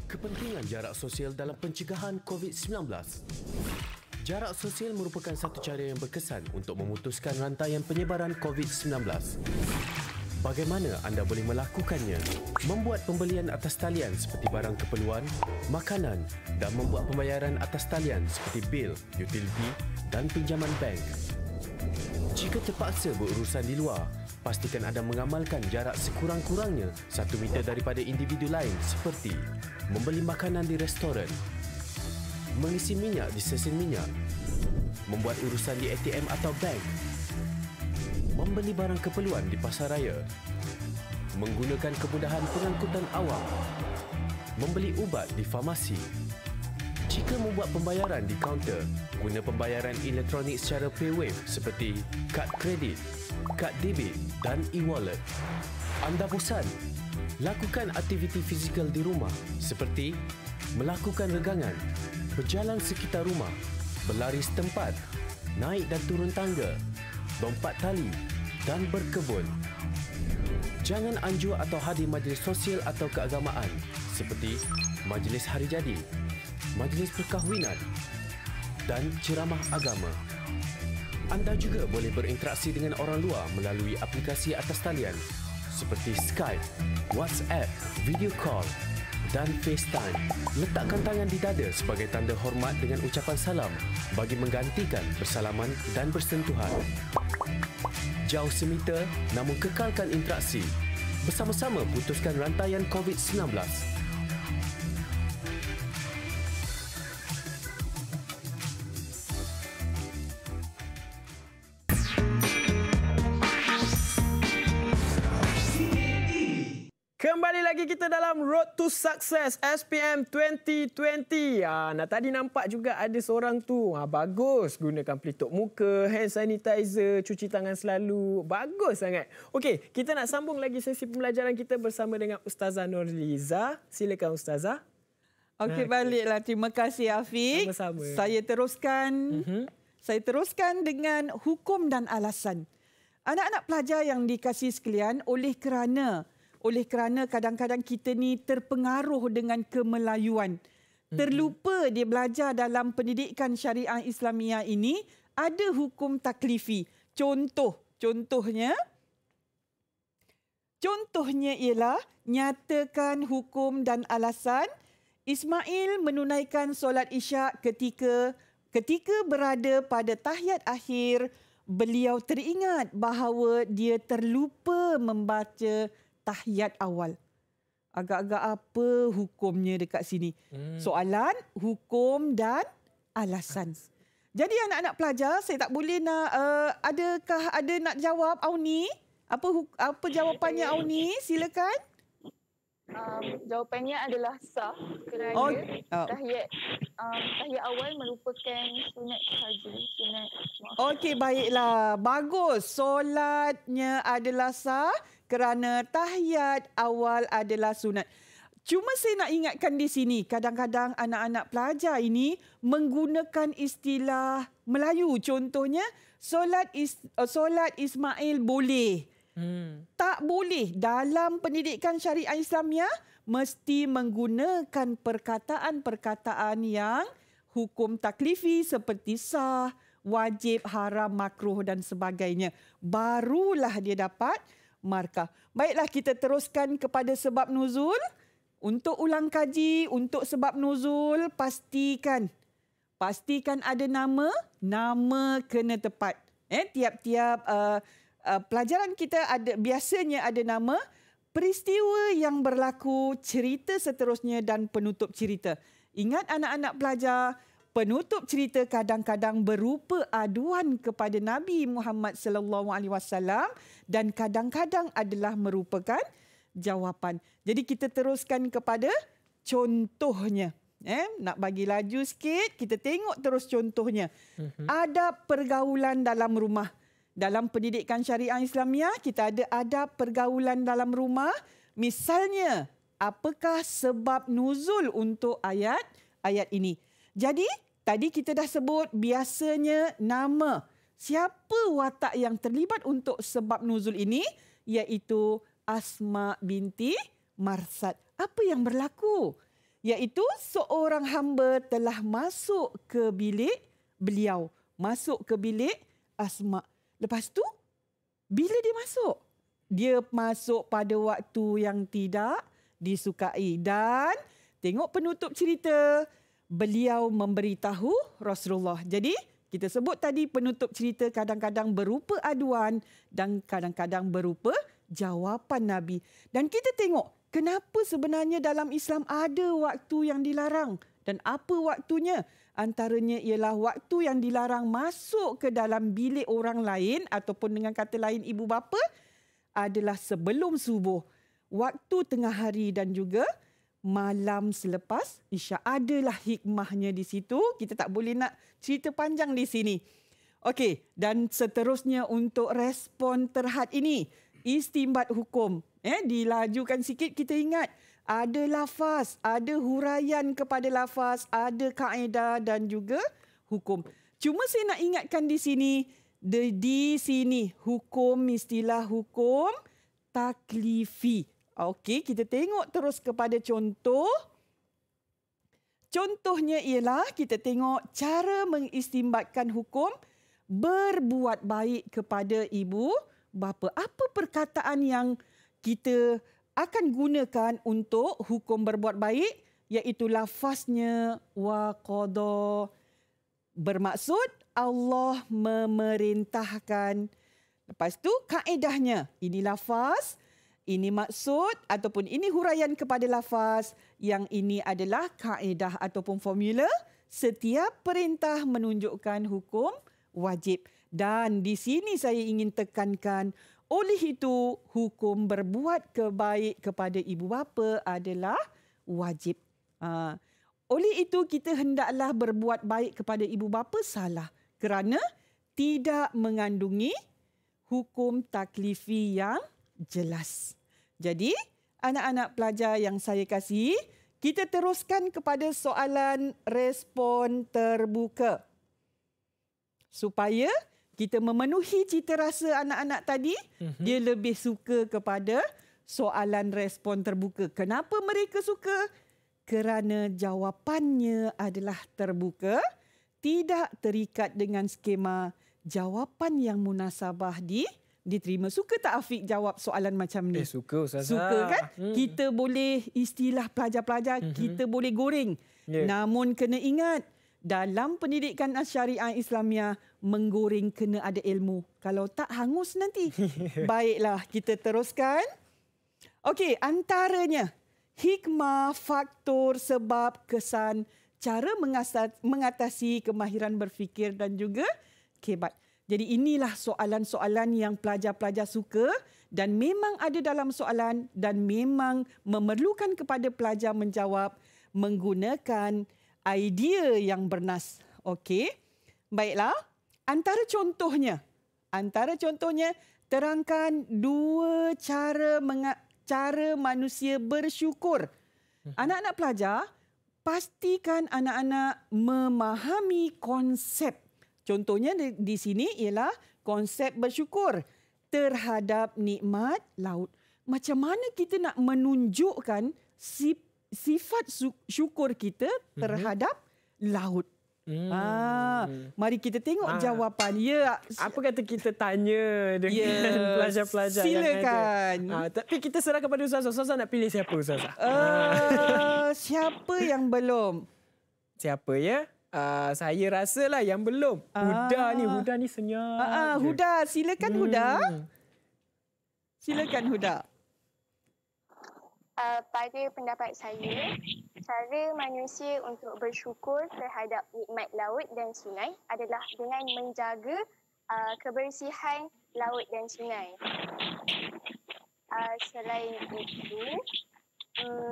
Kepentingan jarak sosial dalam pencegahan COVID-19 Jarak sosial merupakan satu cara yang berkesan untuk memutuskan rantaian penyebaran COVID-19. Bagaimana anda boleh melakukannya? Membuat pembelian atas talian seperti barang keperluan, makanan dan membuat pembayaran atas talian seperti bil, utiliti dan pinjaman bank. Jika terpaksa berurusan di luar, pastikan anda mengamalkan jarak sekurang-kurangnya satu meter daripada individu lain seperti membeli makanan di restoran, mengisi minyak di stesen minyak, membuat urusan di ATM atau bank membeli barang keperluan di pasar raya, menggunakan kemudahan pengangkutan awam, membeli ubat di farmasi. Jika membuat pembayaran di kaunter, guna pembayaran elektronik secara PayWave seperti kad kredit, kad debit dan e-wallet. Anda bosan? Lakukan aktiviti fizikal di rumah seperti melakukan regangan, berjalan sekitar rumah, berlari setempat, naik dan turun tangga, lompat tali dan berkebun. Jangan anjur atau hadir majlis sosial atau keagamaan seperti majlis hari jadi, majlis perkahwinan dan ceramah agama. Anda juga boleh berinteraksi dengan orang luar melalui aplikasi atas talian seperti Skype, WhatsApp, video call dan FaceTime. Letakkan tangan di dada sebagai tanda hormat dengan ucapan salam bagi menggantikan bersalaman dan bersentuhan. Jauh semeter namun kekalkan interaksi. Bersama-sama putuskan rantaian COVID-19. dalam Road to Success SPM 2020. Ah, nah, tadi nampak juga ada seorang tu. Ah, bagus gunakan pelitup muka, hand sanitizer, cuci tangan selalu. Bagus sangat. Okey, kita nak sambung lagi sesi pembelajaran kita bersama dengan Ustazah Nurliza. Silakan Ustazah. Okey, baliklah. Terima kasih Afiq. Saya teruskan. Uh-huh. Saya teruskan dengan hukum dan alasan. Anak-anak pelajar yang dikasih sekalian oleh kerana oleh kerana kadang-kadang kita ni terpengaruh dengan kemelayuan. Hmm. Terlupa dia belajar dalam pendidikan syariah Islamia ini ada hukum taklifi. Contoh, contohnya Contohnya ialah nyatakan hukum dan alasan Ismail menunaikan solat Isyak ketika ketika berada pada tahiyat akhir beliau teringat bahawa dia terlupa membaca tahiyat awal. Agak-agak apa hukumnya dekat sini? Hmm. Soalan, hukum dan alasan. Jadi anak-anak pelajar, saya tak boleh nak uh, adakah ada nak jawab Auni? Apa apa jawapannya Auni? Silakan. Um, jawapannya adalah sah kerana oh. Oh. tahiyat um, tahiyat awal merupakan sunat haji sunat Okey baiklah bagus solatnya adalah sah kerana tahiyat awal adalah sunat. Cuma saya nak ingatkan di sini, kadang-kadang anak-anak pelajar ini menggunakan istilah Melayu. Contohnya, solat, is, uh, solat Ismail boleh. Hmm. Tak boleh. Dalam pendidikan syariah Islamnya, mesti menggunakan perkataan-perkataan yang hukum taklifi seperti sah, wajib, haram, makruh dan sebagainya. Barulah dia dapat markah. Baiklah kita teruskan kepada sebab nuzul. Untuk ulang kaji, untuk sebab nuzul, pastikan. Pastikan ada nama, nama kena tepat. Eh, tiap-tiap uh, uh, pelajaran kita ada biasanya ada nama, peristiwa yang berlaku, cerita seterusnya dan penutup cerita. Ingat anak-anak pelajar, penutup cerita kadang-kadang berupa aduan kepada Nabi Muhammad sallallahu alaihi wasallam dan kadang-kadang adalah merupakan jawapan. Jadi kita teruskan kepada contohnya. Eh, nak bagi laju sikit, kita tengok terus contohnya. Mhm. Ada pergaulan dalam rumah. Dalam pendidikan syariah Islamiah, kita ada ada pergaulan dalam rumah. Misalnya, apakah sebab nuzul untuk ayat ayat ini? Jadi, tadi kita dah sebut biasanya nama siapa watak yang terlibat untuk sebab nuzul ini iaitu Asma binti Marsad. Apa yang berlaku? Iaitu seorang hamba telah masuk ke bilik beliau. Masuk ke bilik Asma. Lepas tu bila dia masuk? Dia masuk pada waktu yang tidak disukai. Dan tengok penutup cerita beliau memberitahu Rasulullah. Jadi kita sebut tadi penutup cerita kadang-kadang berupa aduan dan kadang-kadang berupa jawapan Nabi. Dan kita tengok kenapa sebenarnya dalam Islam ada waktu yang dilarang dan apa waktunya? Antaranya ialah waktu yang dilarang masuk ke dalam bilik orang lain ataupun dengan kata lain ibu bapa adalah sebelum subuh, waktu tengah hari dan juga malam selepas Isya adalah hikmahnya di situ kita tak boleh nak cerita panjang di sini okey dan seterusnya untuk respon terhad ini istimbat hukum eh dilajukan sikit kita ingat ada lafaz ada huraian kepada lafaz ada kaedah dan juga hukum cuma saya nak ingatkan di sini di, di sini hukum istilah hukum taklifi Okey, kita tengok terus kepada contoh. Contohnya ialah kita tengok cara mengistimbatkan hukum berbuat baik kepada ibu bapa. Apa perkataan yang kita akan gunakan untuk hukum berbuat baik iaitu lafaznya wa qada bermaksud Allah memerintahkan. Lepas tu kaedahnya ini lafaz ini maksud ataupun ini huraian kepada lafaz yang ini adalah kaedah ataupun formula setiap perintah menunjukkan hukum wajib. Dan di sini saya ingin tekankan oleh itu hukum berbuat kebaik kepada ibu bapa adalah wajib. Ha. Oleh itu kita hendaklah berbuat baik kepada ibu bapa salah kerana tidak mengandungi hukum taklifi yang jelas. Jadi, anak-anak pelajar yang saya kasih kita teruskan kepada soalan respon terbuka. Supaya kita memenuhi cita rasa anak-anak tadi, mm-hmm. dia lebih suka kepada soalan respon terbuka. Kenapa mereka suka? Kerana jawapannya adalah terbuka, tidak terikat dengan skema jawapan yang munasabah di diterima. Suka tak Afiq jawab soalan macam ni? Eh, suka Ustazah. Suka kan? Hmm. Kita boleh istilah pelajar-pelajar, hmm. kita boleh goreng. Yeah. Namun kena ingat, dalam pendidikan syariah Islamiah, menggoreng kena ada ilmu. Kalau tak hangus nanti. [LAUGHS] Baiklah, kita teruskan. Okey, antaranya. Hikmah, faktor, sebab, kesan, cara mengatasi kemahiran berfikir dan juga kebat. Jadi inilah soalan-soalan yang pelajar-pelajar suka dan memang ada dalam soalan dan memang memerlukan kepada pelajar menjawab menggunakan idea yang bernas. Okey. Baiklah. Antara contohnya, antara contohnya terangkan dua cara cara manusia bersyukur. Mhm. Anak-anak pelajar, pastikan anak-anak memahami konsep Contohnya di, di sini ialah konsep bersyukur terhadap nikmat laut. Macam mana kita nak menunjukkan si, sifat syukur kita terhadap mm-hmm. laut? Hmm. Ah, mari kita tengok ah. jawapan. Ya, apa kata kita tanya dengan yeah. pelajar-pelajar yang ada. Ah, tapi kita serah kepada Ustaz. Ustaz nak pilih siapa Ustaz? Uh, siapa yang belum? Siapa ya? uh, saya lah yang belum. Ah. Huda ni, Huda ni senyap. Ah, ah, Huda, silakan hmm. Huda. Silakan Huda. Uh, pada pendapat saya, cara manusia untuk bersyukur terhadap nikmat laut dan sungai adalah dengan menjaga uh, kebersihan laut dan sungai. Uh, selain itu, um,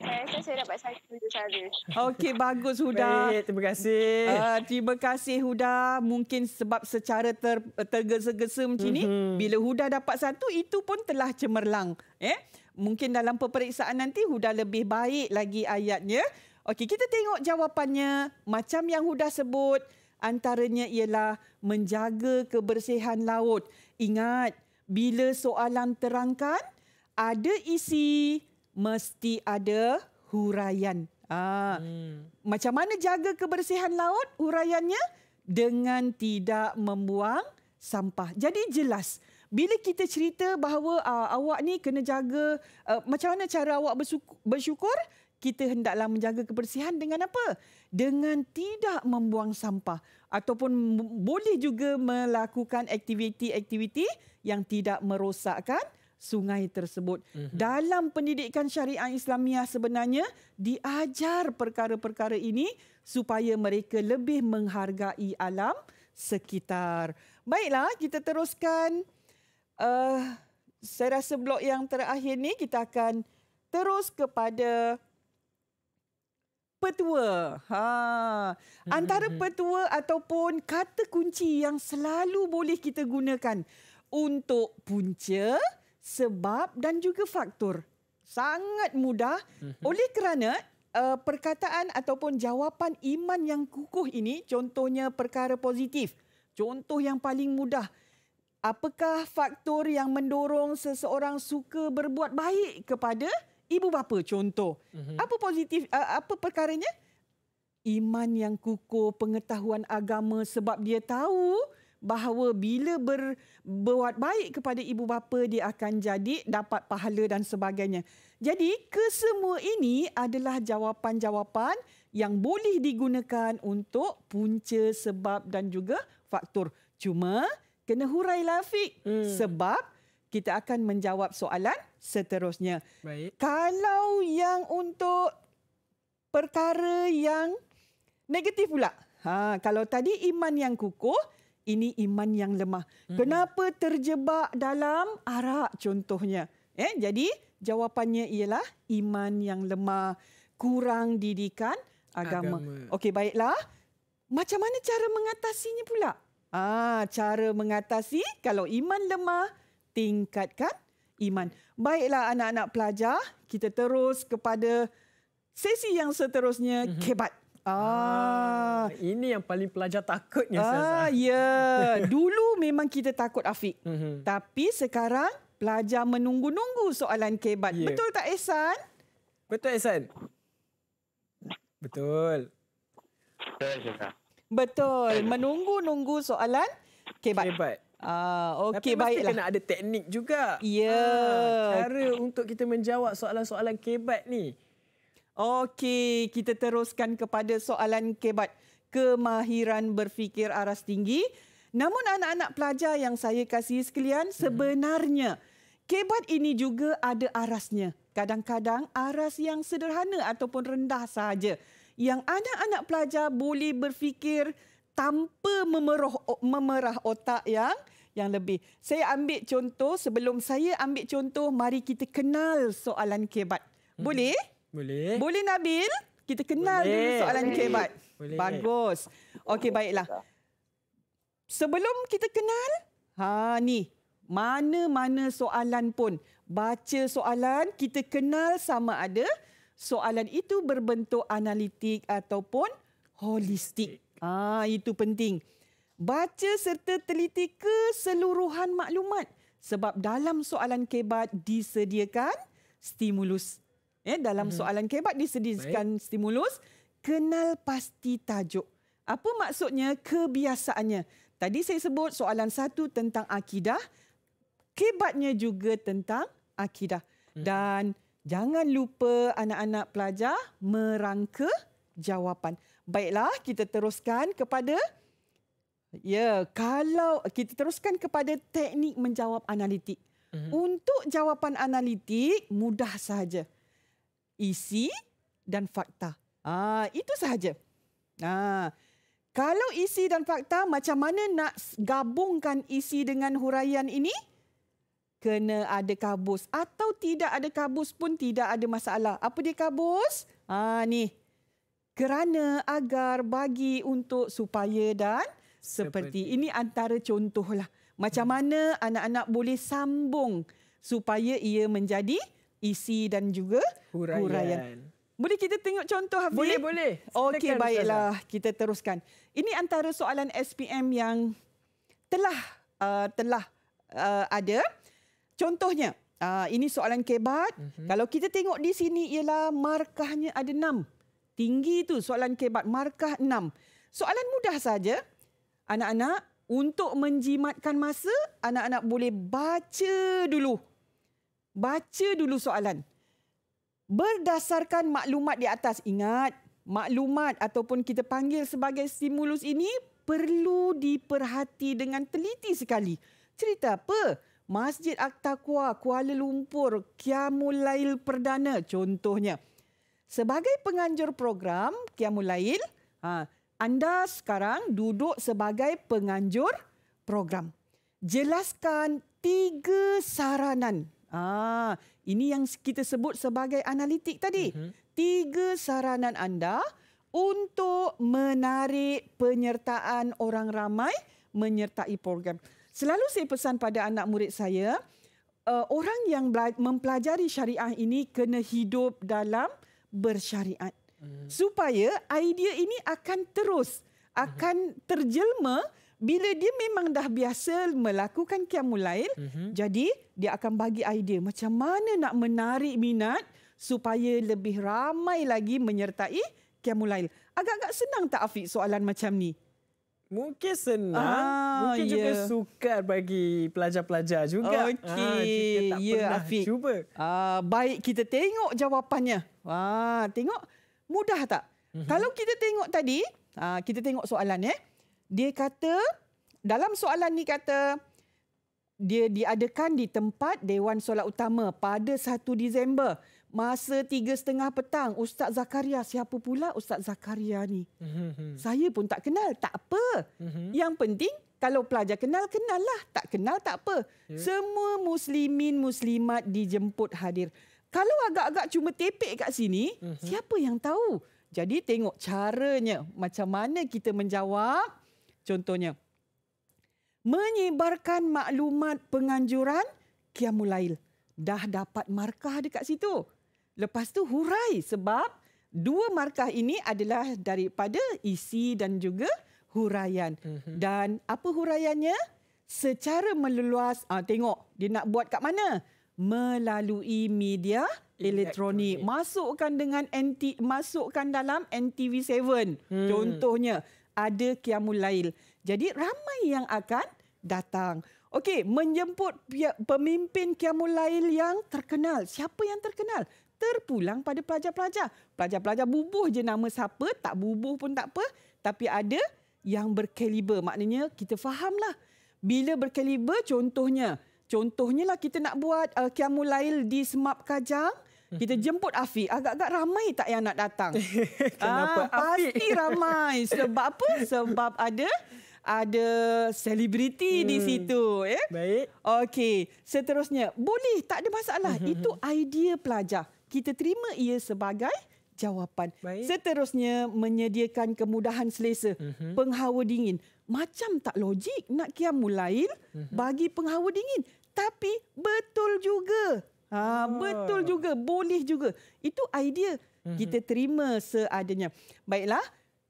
Eh, saya dapat satu saja. Okey, bagus Huda. Baik, terima kasih. Uh, terima kasih Huda. Mungkin sebab secara ter, tergesa-gesa macam ni, mm-hmm. bila Huda dapat satu, itu pun telah cemerlang. Eh? Mungkin dalam peperiksaan nanti, Huda lebih baik lagi ayatnya. Okey, kita tengok jawapannya. Macam yang Huda sebut, antaranya ialah menjaga kebersihan laut. Ingat, bila soalan terangkan, ada isi mesti ada huraian. Aa, ah. hmm. Macam mana jaga kebersihan laut huraiannya? Dengan tidak membuang sampah. Jadi jelas, bila kita cerita bahawa aa, ah, awak ni kena jaga, aa, ah, macam mana cara awak bersyukur, bersyukur? Kita hendaklah menjaga kebersihan dengan apa? Dengan tidak membuang sampah. Ataupun boleh juga melakukan aktiviti-aktiviti yang tidak merosakkan sungai tersebut. Mm-hmm. Dalam pendidikan syariah Islamiah sebenarnya diajar perkara-perkara ini supaya mereka lebih menghargai alam sekitar. Baiklah, kita teruskan uh, saya rasa blok yang terakhir ni kita akan terus kepada petua. Ha, hmm, antara hmm, hmm. petua ataupun kata kunci yang selalu boleh kita gunakan untuk punca sebab dan juga faktor. Sangat mudah mhm. oleh kerana uh, perkataan ataupun jawapan iman yang kukuh ini contohnya perkara positif. Contoh yang paling mudah. Apakah faktor yang mendorong seseorang suka berbuat baik kepada ibu bapa contoh? Mhm. Apa positif uh, apa perkaranya? Iman yang kukuh, pengetahuan agama sebab dia tahu bahawa bila ber, berbuat baik kepada ibu bapa dia akan jadi dapat pahala dan sebagainya. Jadi kesemua ini adalah jawapan-jawapan yang boleh digunakan untuk punca sebab dan juga faktor. Cuma kena hurai lafik lah, hmm. sebab kita akan menjawab soalan seterusnya. Baik. Kalau yang untuk perkara yang negatif pula. Ha, kalau tadi iman yang kukuh, ini iman yang lemah. Hmm. Kenapa terjebak dalam arak contohnya? Eh, jadi jawapannya ialah iman yang lemah, kurang didikan agama. agama. Okey, baiklah. Macam mana cara mengatasinya pula? Ah, cara mengatasi kalau iman lemah, tingkatkan iman. Baiklah anak-anak pelajar, kita terus kepada sesi yang seterusnya, hmm. kebat. Ah, ah ini yang paling pelajar takutnya ah, saya. Ah, ya. [LAUGHS] Dulu memang kita takut Afiq. Mm-hmm. Tapi sekarang pelajar menunggu-nunggu soalan kebat. Yeah. Betul tak Ehsan? Betul Ehsan. Betul. Betul. Betul. Menunggu-nunggu soalan kebat. Kebat. Ah, okey baiklah. Kita kena ada teknik juga. Ya. Yeah. Ah, cara untuk kita menjawab soalan-soalan kebat ni. Okey, kita teruskan kepada soalan kebat kemahiran berfikir aras tinggi. Namun anak-anak pelajar yang saya kasih sekalian, hmm. sebenarnya kebat ini juga ada arasnya. Kadang-kadang aras yang sederhana ataupun rendah saja Yang anak-anak pelajar boleh berfikir tanpa memeroh, memerah otak yang yang lebih. Saya ambil contoh, sebelum saya ambil contoh, mari kita kenal soalan kebat. Hmm. Boleh? Hmm. Boleh. Boleh Nabil? Kita kenal Boleh. dulu soalan Boleh. kebat. Boleh. Bagus. Okey, baiklah. Sebelum kita kenal, ha ni. Mana-mana soalan pun baca soalan, kita kenal sama ada soalan itu berbentuk analitik ataupun holistik. Ah, ha, itu penting. Baca serta teliti keseluruhan maklumat sebab dalam soalan kebat disediakan stimulus Eh, dalam hmm. soalan kebat disediakan stimulus. Kenal pasti tajuk. Apa maksudnya kebiasaannya? Tadi saya sebut soalan satu tentang akidah. Kebatnya juga tentang akidah. Hmm. Dan jangan lupa anak-anak pelajar merangka jawapan. Baiklah, kita teruskan kepada... Ya, kalau kita teruskan kepada teknik menjawab analitik. Mm-hmm. Untuk jawapan analitik mudah saja isi dan fakta. Ah, itu sahaja. Ah, kalau isi dan fakta, macam mana nak gabungkan isi dengan huraian ini? Kena ada kabus. Atau tidak ada kabus pun tidak ada masalah. Apa dia kabus? Ah, ni. Kerana, agar, bagi, untuk, supaya dan seperti. seperti. Ini antara contohlah. Macam hmm. mana anak-anak boleh sambung supaya ia menjadi isi dan juga huraian. huraian. Boleh kita tengok contoh Hafiz? Boleh, boleh. Okey, baiklah. Kita teruskan. Ini antara soalan SPM yang telah uh, telah uh, ada. Contohnya, uh, ini soalan kebat. Mm-hmm. Kalau kita tengok di sini ialah markahnya ada enam. Tinggi itu soalan kebat. Markah enam. Soalan mudah saja. Anak-anak, untuk menjimatkan masa, anak-anak boleh baca dulu baca dulu soalan. Berdasarkan maklumat di atas, ingat maklumat ataupun kita panggil sebagai stimulus ini perlu diperhati dengan teliti sekali. Cerita apa? Masjid Aktaqwa, Kuala Lumpur, Qiyamul Lail Perdana contohnya. Sebagai penganjur program Qiyamul Lail, ha, anda sekarang duduk sebagai penganjur program. Jelaskan tiga saranan Ah, ini yang kita sebut sebagai analitik tadi. Uh-huh. Tiga saranan anda untuk menarik penyertaan orang ramai menyertai program. Selalu saya pesan pada anak murid saya, uh, orang yang mempelajari syariah ini kena hidup dalam bersyariat. Uh-huh. Supaya idea ini akan terus akan terjelma uh-huh bila dia memang dah biasa melakukan kiamulail, mm-hmm. jadi dia akan bagi idea macam mana nak menarik minat supaya lebih ramai lagi menyertai kiamulail. Agak-agak senang tak Afiq soalan macam ni? Mungkin senang, ah, mungkin yeah. juga ya. sukar bagi pelajar-pelajar juga. Ah, Okey, ah, tak yeah, pernah Afiq. cuba. Ah, baik kita tengok jawapannya. Wah, tengok mudah tak? Mm-hmm. Kalau kita tengok tadi, ah, kita tengok soalan eh dia kata dalam soalan ni kata dia diadakan di tempat Dewan Solat Utama pada 1 Disember masa tiga setengah petang Ustaz Zakaria siapa pula Ustaz Zakaria ni mm-hmm. saya pun tak kenal tak apa mm-hmm. yang penting kalau pelajar kenal kenal lah tak kenal tak apa ya. semua muslimin muslimat dijemput hadir kalau agak-agak cuma tepek kat sini mm-hmm. siapa yang tahu jadi tengok caranya macam mana kita menjawab Contohnya, menyebarkan maklumat penganjuran Qiyamulail. Dah dapat markah dekat situ. Lepas tu hurai sebab dua markah ini adalah daripada isi dan juga huraian. Mm-hmm. Dan apa huraiannya? Secara meluas, ah, tengok dia nak buat kat mana? Melalui media elektronik. Masukkan dengan anti, masukkan dalam NTV7. Mm. Contohnya, ada Qiyamul Lail. Jadi ramai yang akan datang. Okey, menjemput pemimpin Qiyamul Lail yang terkenal. Siapa yang terkenal? Terpulang pada pelajar-pelajar. Pelajar-pelajar bubuh je nama siapa, tak bubuh pun tak apa. Tapi ada yang berkaliber. Maknanya kita fahamlah. Bila berkaliber, contohnya. Contohnya lah kita nak buat uh, Qiyamul Lail di Semap Kajang. Mhm. Kita jemput Afiq. Agak-agak ramai tak yang nak datang? [LAUGHS] Kenapa ah, Afiq? Pasti ramai. Sebab apa? [LAUGHS] Sebab ada ada selebriti hmm. di situ. Ya? Baik. Okey. Seterusnya. Boleh. Tak ada masalah. Hmm, hmm, Itu hmm. idea pelajar. Kita terima ia sebagai jawapan. Baik. Seterusnya, menyediakan kemudahan selesa. hmm Penghawa dingin. Macam tak logik nak kiamulail mm-hmm. bagi penghawa dingin. Tapi betul juga. Ha, Betul juga. Boleh juga. Itu idea mhm. kita terima seadanya. Baiklah,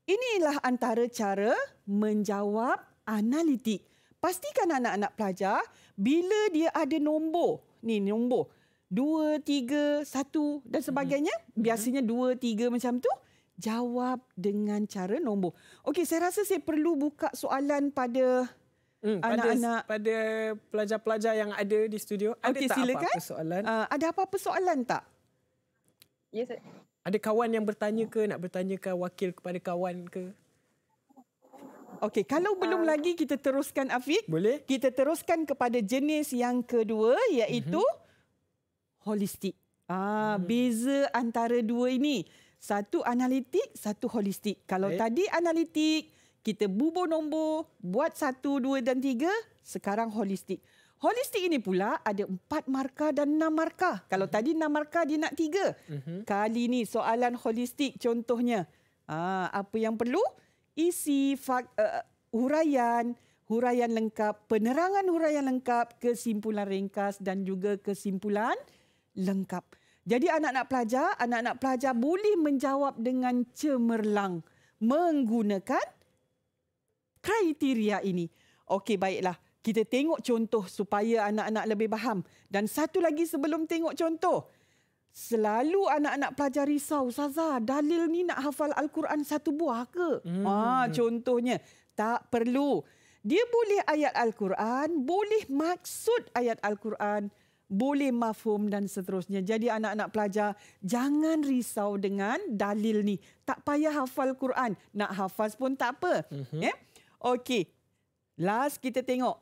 inilah antara cara menjawab analitik. Pastikan anak-anak pelajar bila dia ada nombor. Ni nombor. Dua, tiga, satu dan mhm. sebagainya. Mhm. Biasanya dua, tiga macam tu. Jawab dengan cara nombor. Okey, saya rasa saya perlu buka soalan pada Hmm, anak-anak pada, pelajar-pelajar yang ada di studio ada tak silakan. apa persoalan? Uh, ah, ada apa persoalan tak? Yes. Sir. Ada kawan yang bertanya ke nak bertanya ke wakil kepada kawan ke? Okey, kalau belum uh, lagi kita teruskan Afiq. Boleh. Kita teruskan kepada jenis yang kedua iaitu mm-hmm. holistik. Ah, mm. beza antara dua ini. Satu analitik, satu holistik. Kalau okay. tadi analitik kita bubur nombor, buat satu, dua dan tiga, sekarang holistik. Holistik ini pula ada empat markah dan enam markah. Kalau mm-hmm. tadi enam markah, dia nak tiga. Mm-hmm. Kali ini soalan holistik contohnya. Aa, ah, apa yang perlu? Isi fak, uh, huraian, huraian lengkap, penerangan huraian lengkap, kesimpulan ringkas dan juga kesimpulan lengkap. Jadi anak-anak pelajar, anak-anak pelajar boleh menjawab dengan cemerlang menggunakan kriteria ini. Okey, baiklah. Kita tengok contoh supaya anak-anak lebih faham. Dan satu lagi sebelum tengok contoh. Selalu anak-anak pelajar risau, Saza, dalil ni nak hafal Al-Quran satu buah ke? Hmm. Ah, contohnya, tak perlu. Dia boleh ayat Al-Quran, boleh maksud ayat Al-Quran, boleh mafum dan seterusnya. Jadi anak-anak pelajar, jangan risau dengan dalil ni. Tak payah hafal Quran. Nak hafaz pun tak apa. Mm -hmm. eh? Okey. Last kita tengok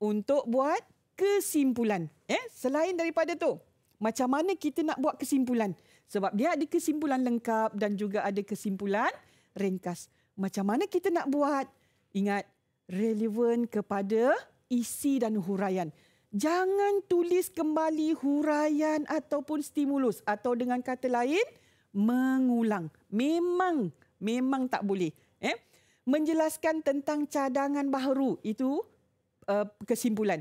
untuk buat kesimpulan. Eh, selain daripada tu, macam mana kita nak buat kesimpulan? Sebab dia ada kesimpulan lengkap dan juga ada kesimpulan ringkas. Macam mana kita nak buat? Ingat relevan kepada isi dan huraian. Jangan tulis kembali huraian ataupun stimulus atau dengan kata lain mengulang. Memang memang tak boleh. Eh? menjelaskan tentang cadangan baharu itu uh, kesimpulan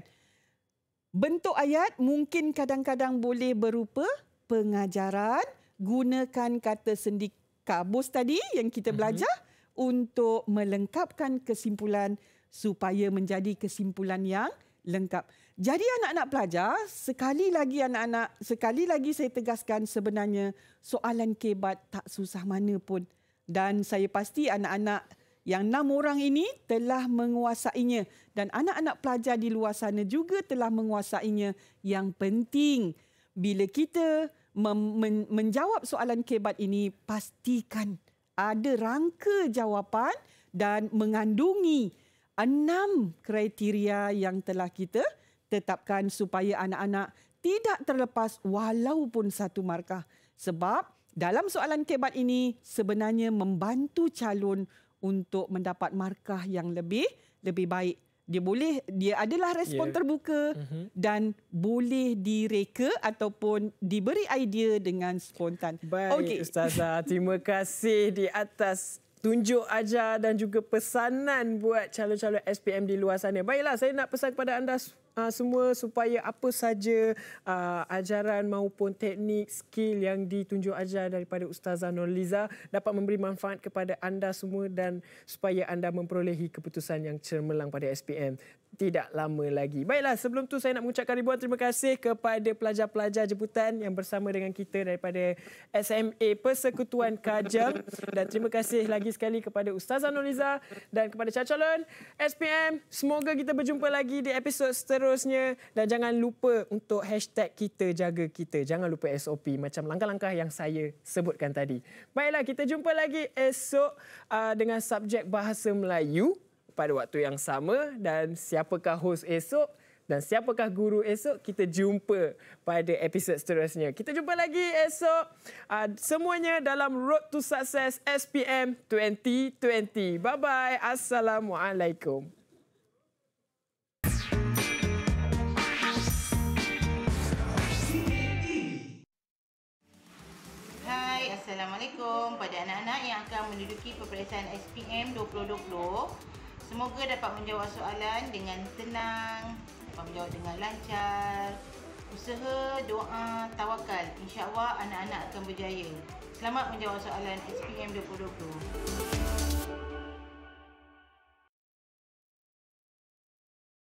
bentuk ayat mungkin kadang-kadang boleh berupa pengajaran gunakan kata sendi kabus tadi yang kita mhm. belajar uh-huh. untuk melengkapkan kesimpulan supaya menjadi kesimpulan yang lengkap. Jadi anak-anak pelajar, sekali lagi anak-anak, sekali lagi saya tegaskan sebenarnya soalan kebat tak susah mana pun dan saya pasti anak-anak yang enam orang ini telah menguasainya dan anak-anak pelajar di luar sana juga telah menguasainya. Yang penting bila kita menjawab soalan kebat ini pastikan ada rangka jawapan dan mengandungi enam kriteria yang telah kita tetapkan supaya anak-anak tidak terlepas walaupun satu markah sebab dalam soalan kebat ini sebenarnya membantu calon untuk mendapat markah yang lebih lebih baik dia boleh dia adalah respon yeah. terbuka mm-hmm. dan boleh direka ataupun diberi idea dengan spontan baik okay. ustazah terima kasih di atas tunjuk ajar dan juga pesanan buat calon-calon SPM di luar sana baiklah saya nak pesan kepada anda uh, semua supaya apa saja uh, ajaran maupun teknik skill yang ditunjuk ajar daripada Ustazah Norliza dapat memberi manfaat kepada anda semua dan supaya anda memperolehi keputusan yang cermelang pada SPM tidak lama lagi. Baiklah, sebelum tu saya nak mengucapkan ribuan terima kasih kepada pelajar-pelajar jemputan yang bersama dengan kita daripada SMA Persekutuan Kajang dan terima kasih lagi sekali kepada Ustazah Noriza dan kepada Chachalon SPM. Semoga kita berjumpa lagi di episod seterusnya seterusnya dan jangan lupa untuk hashtag kita jaga kita. Jangan lupa SOP macam langkah-langkah yang saya sebutkan tadi. Baiklah, kita jumpa lagi esok uh, dengan subjek Bahasa Melayu pada waktu yang sama dan siapakah host esok dan siapakah guru esok kita jumpa pada episod seterusnya. Kita jumpa lagi esok uh, semuanya dalam Road to Success SPM 2020. Bye bye. Assalamualaikum. Baik, Assalamualaikum pada anak-anak yang akan menduduki peperiksaan SPM 2020. Semoga dapat menjawab soalan dengan tenang, dapat menjawab dengan lancar. Usaha, doa, tawakal. InsyaAllah anak-anak akan berjaya. Selamat menjawab soalan SPM 2020.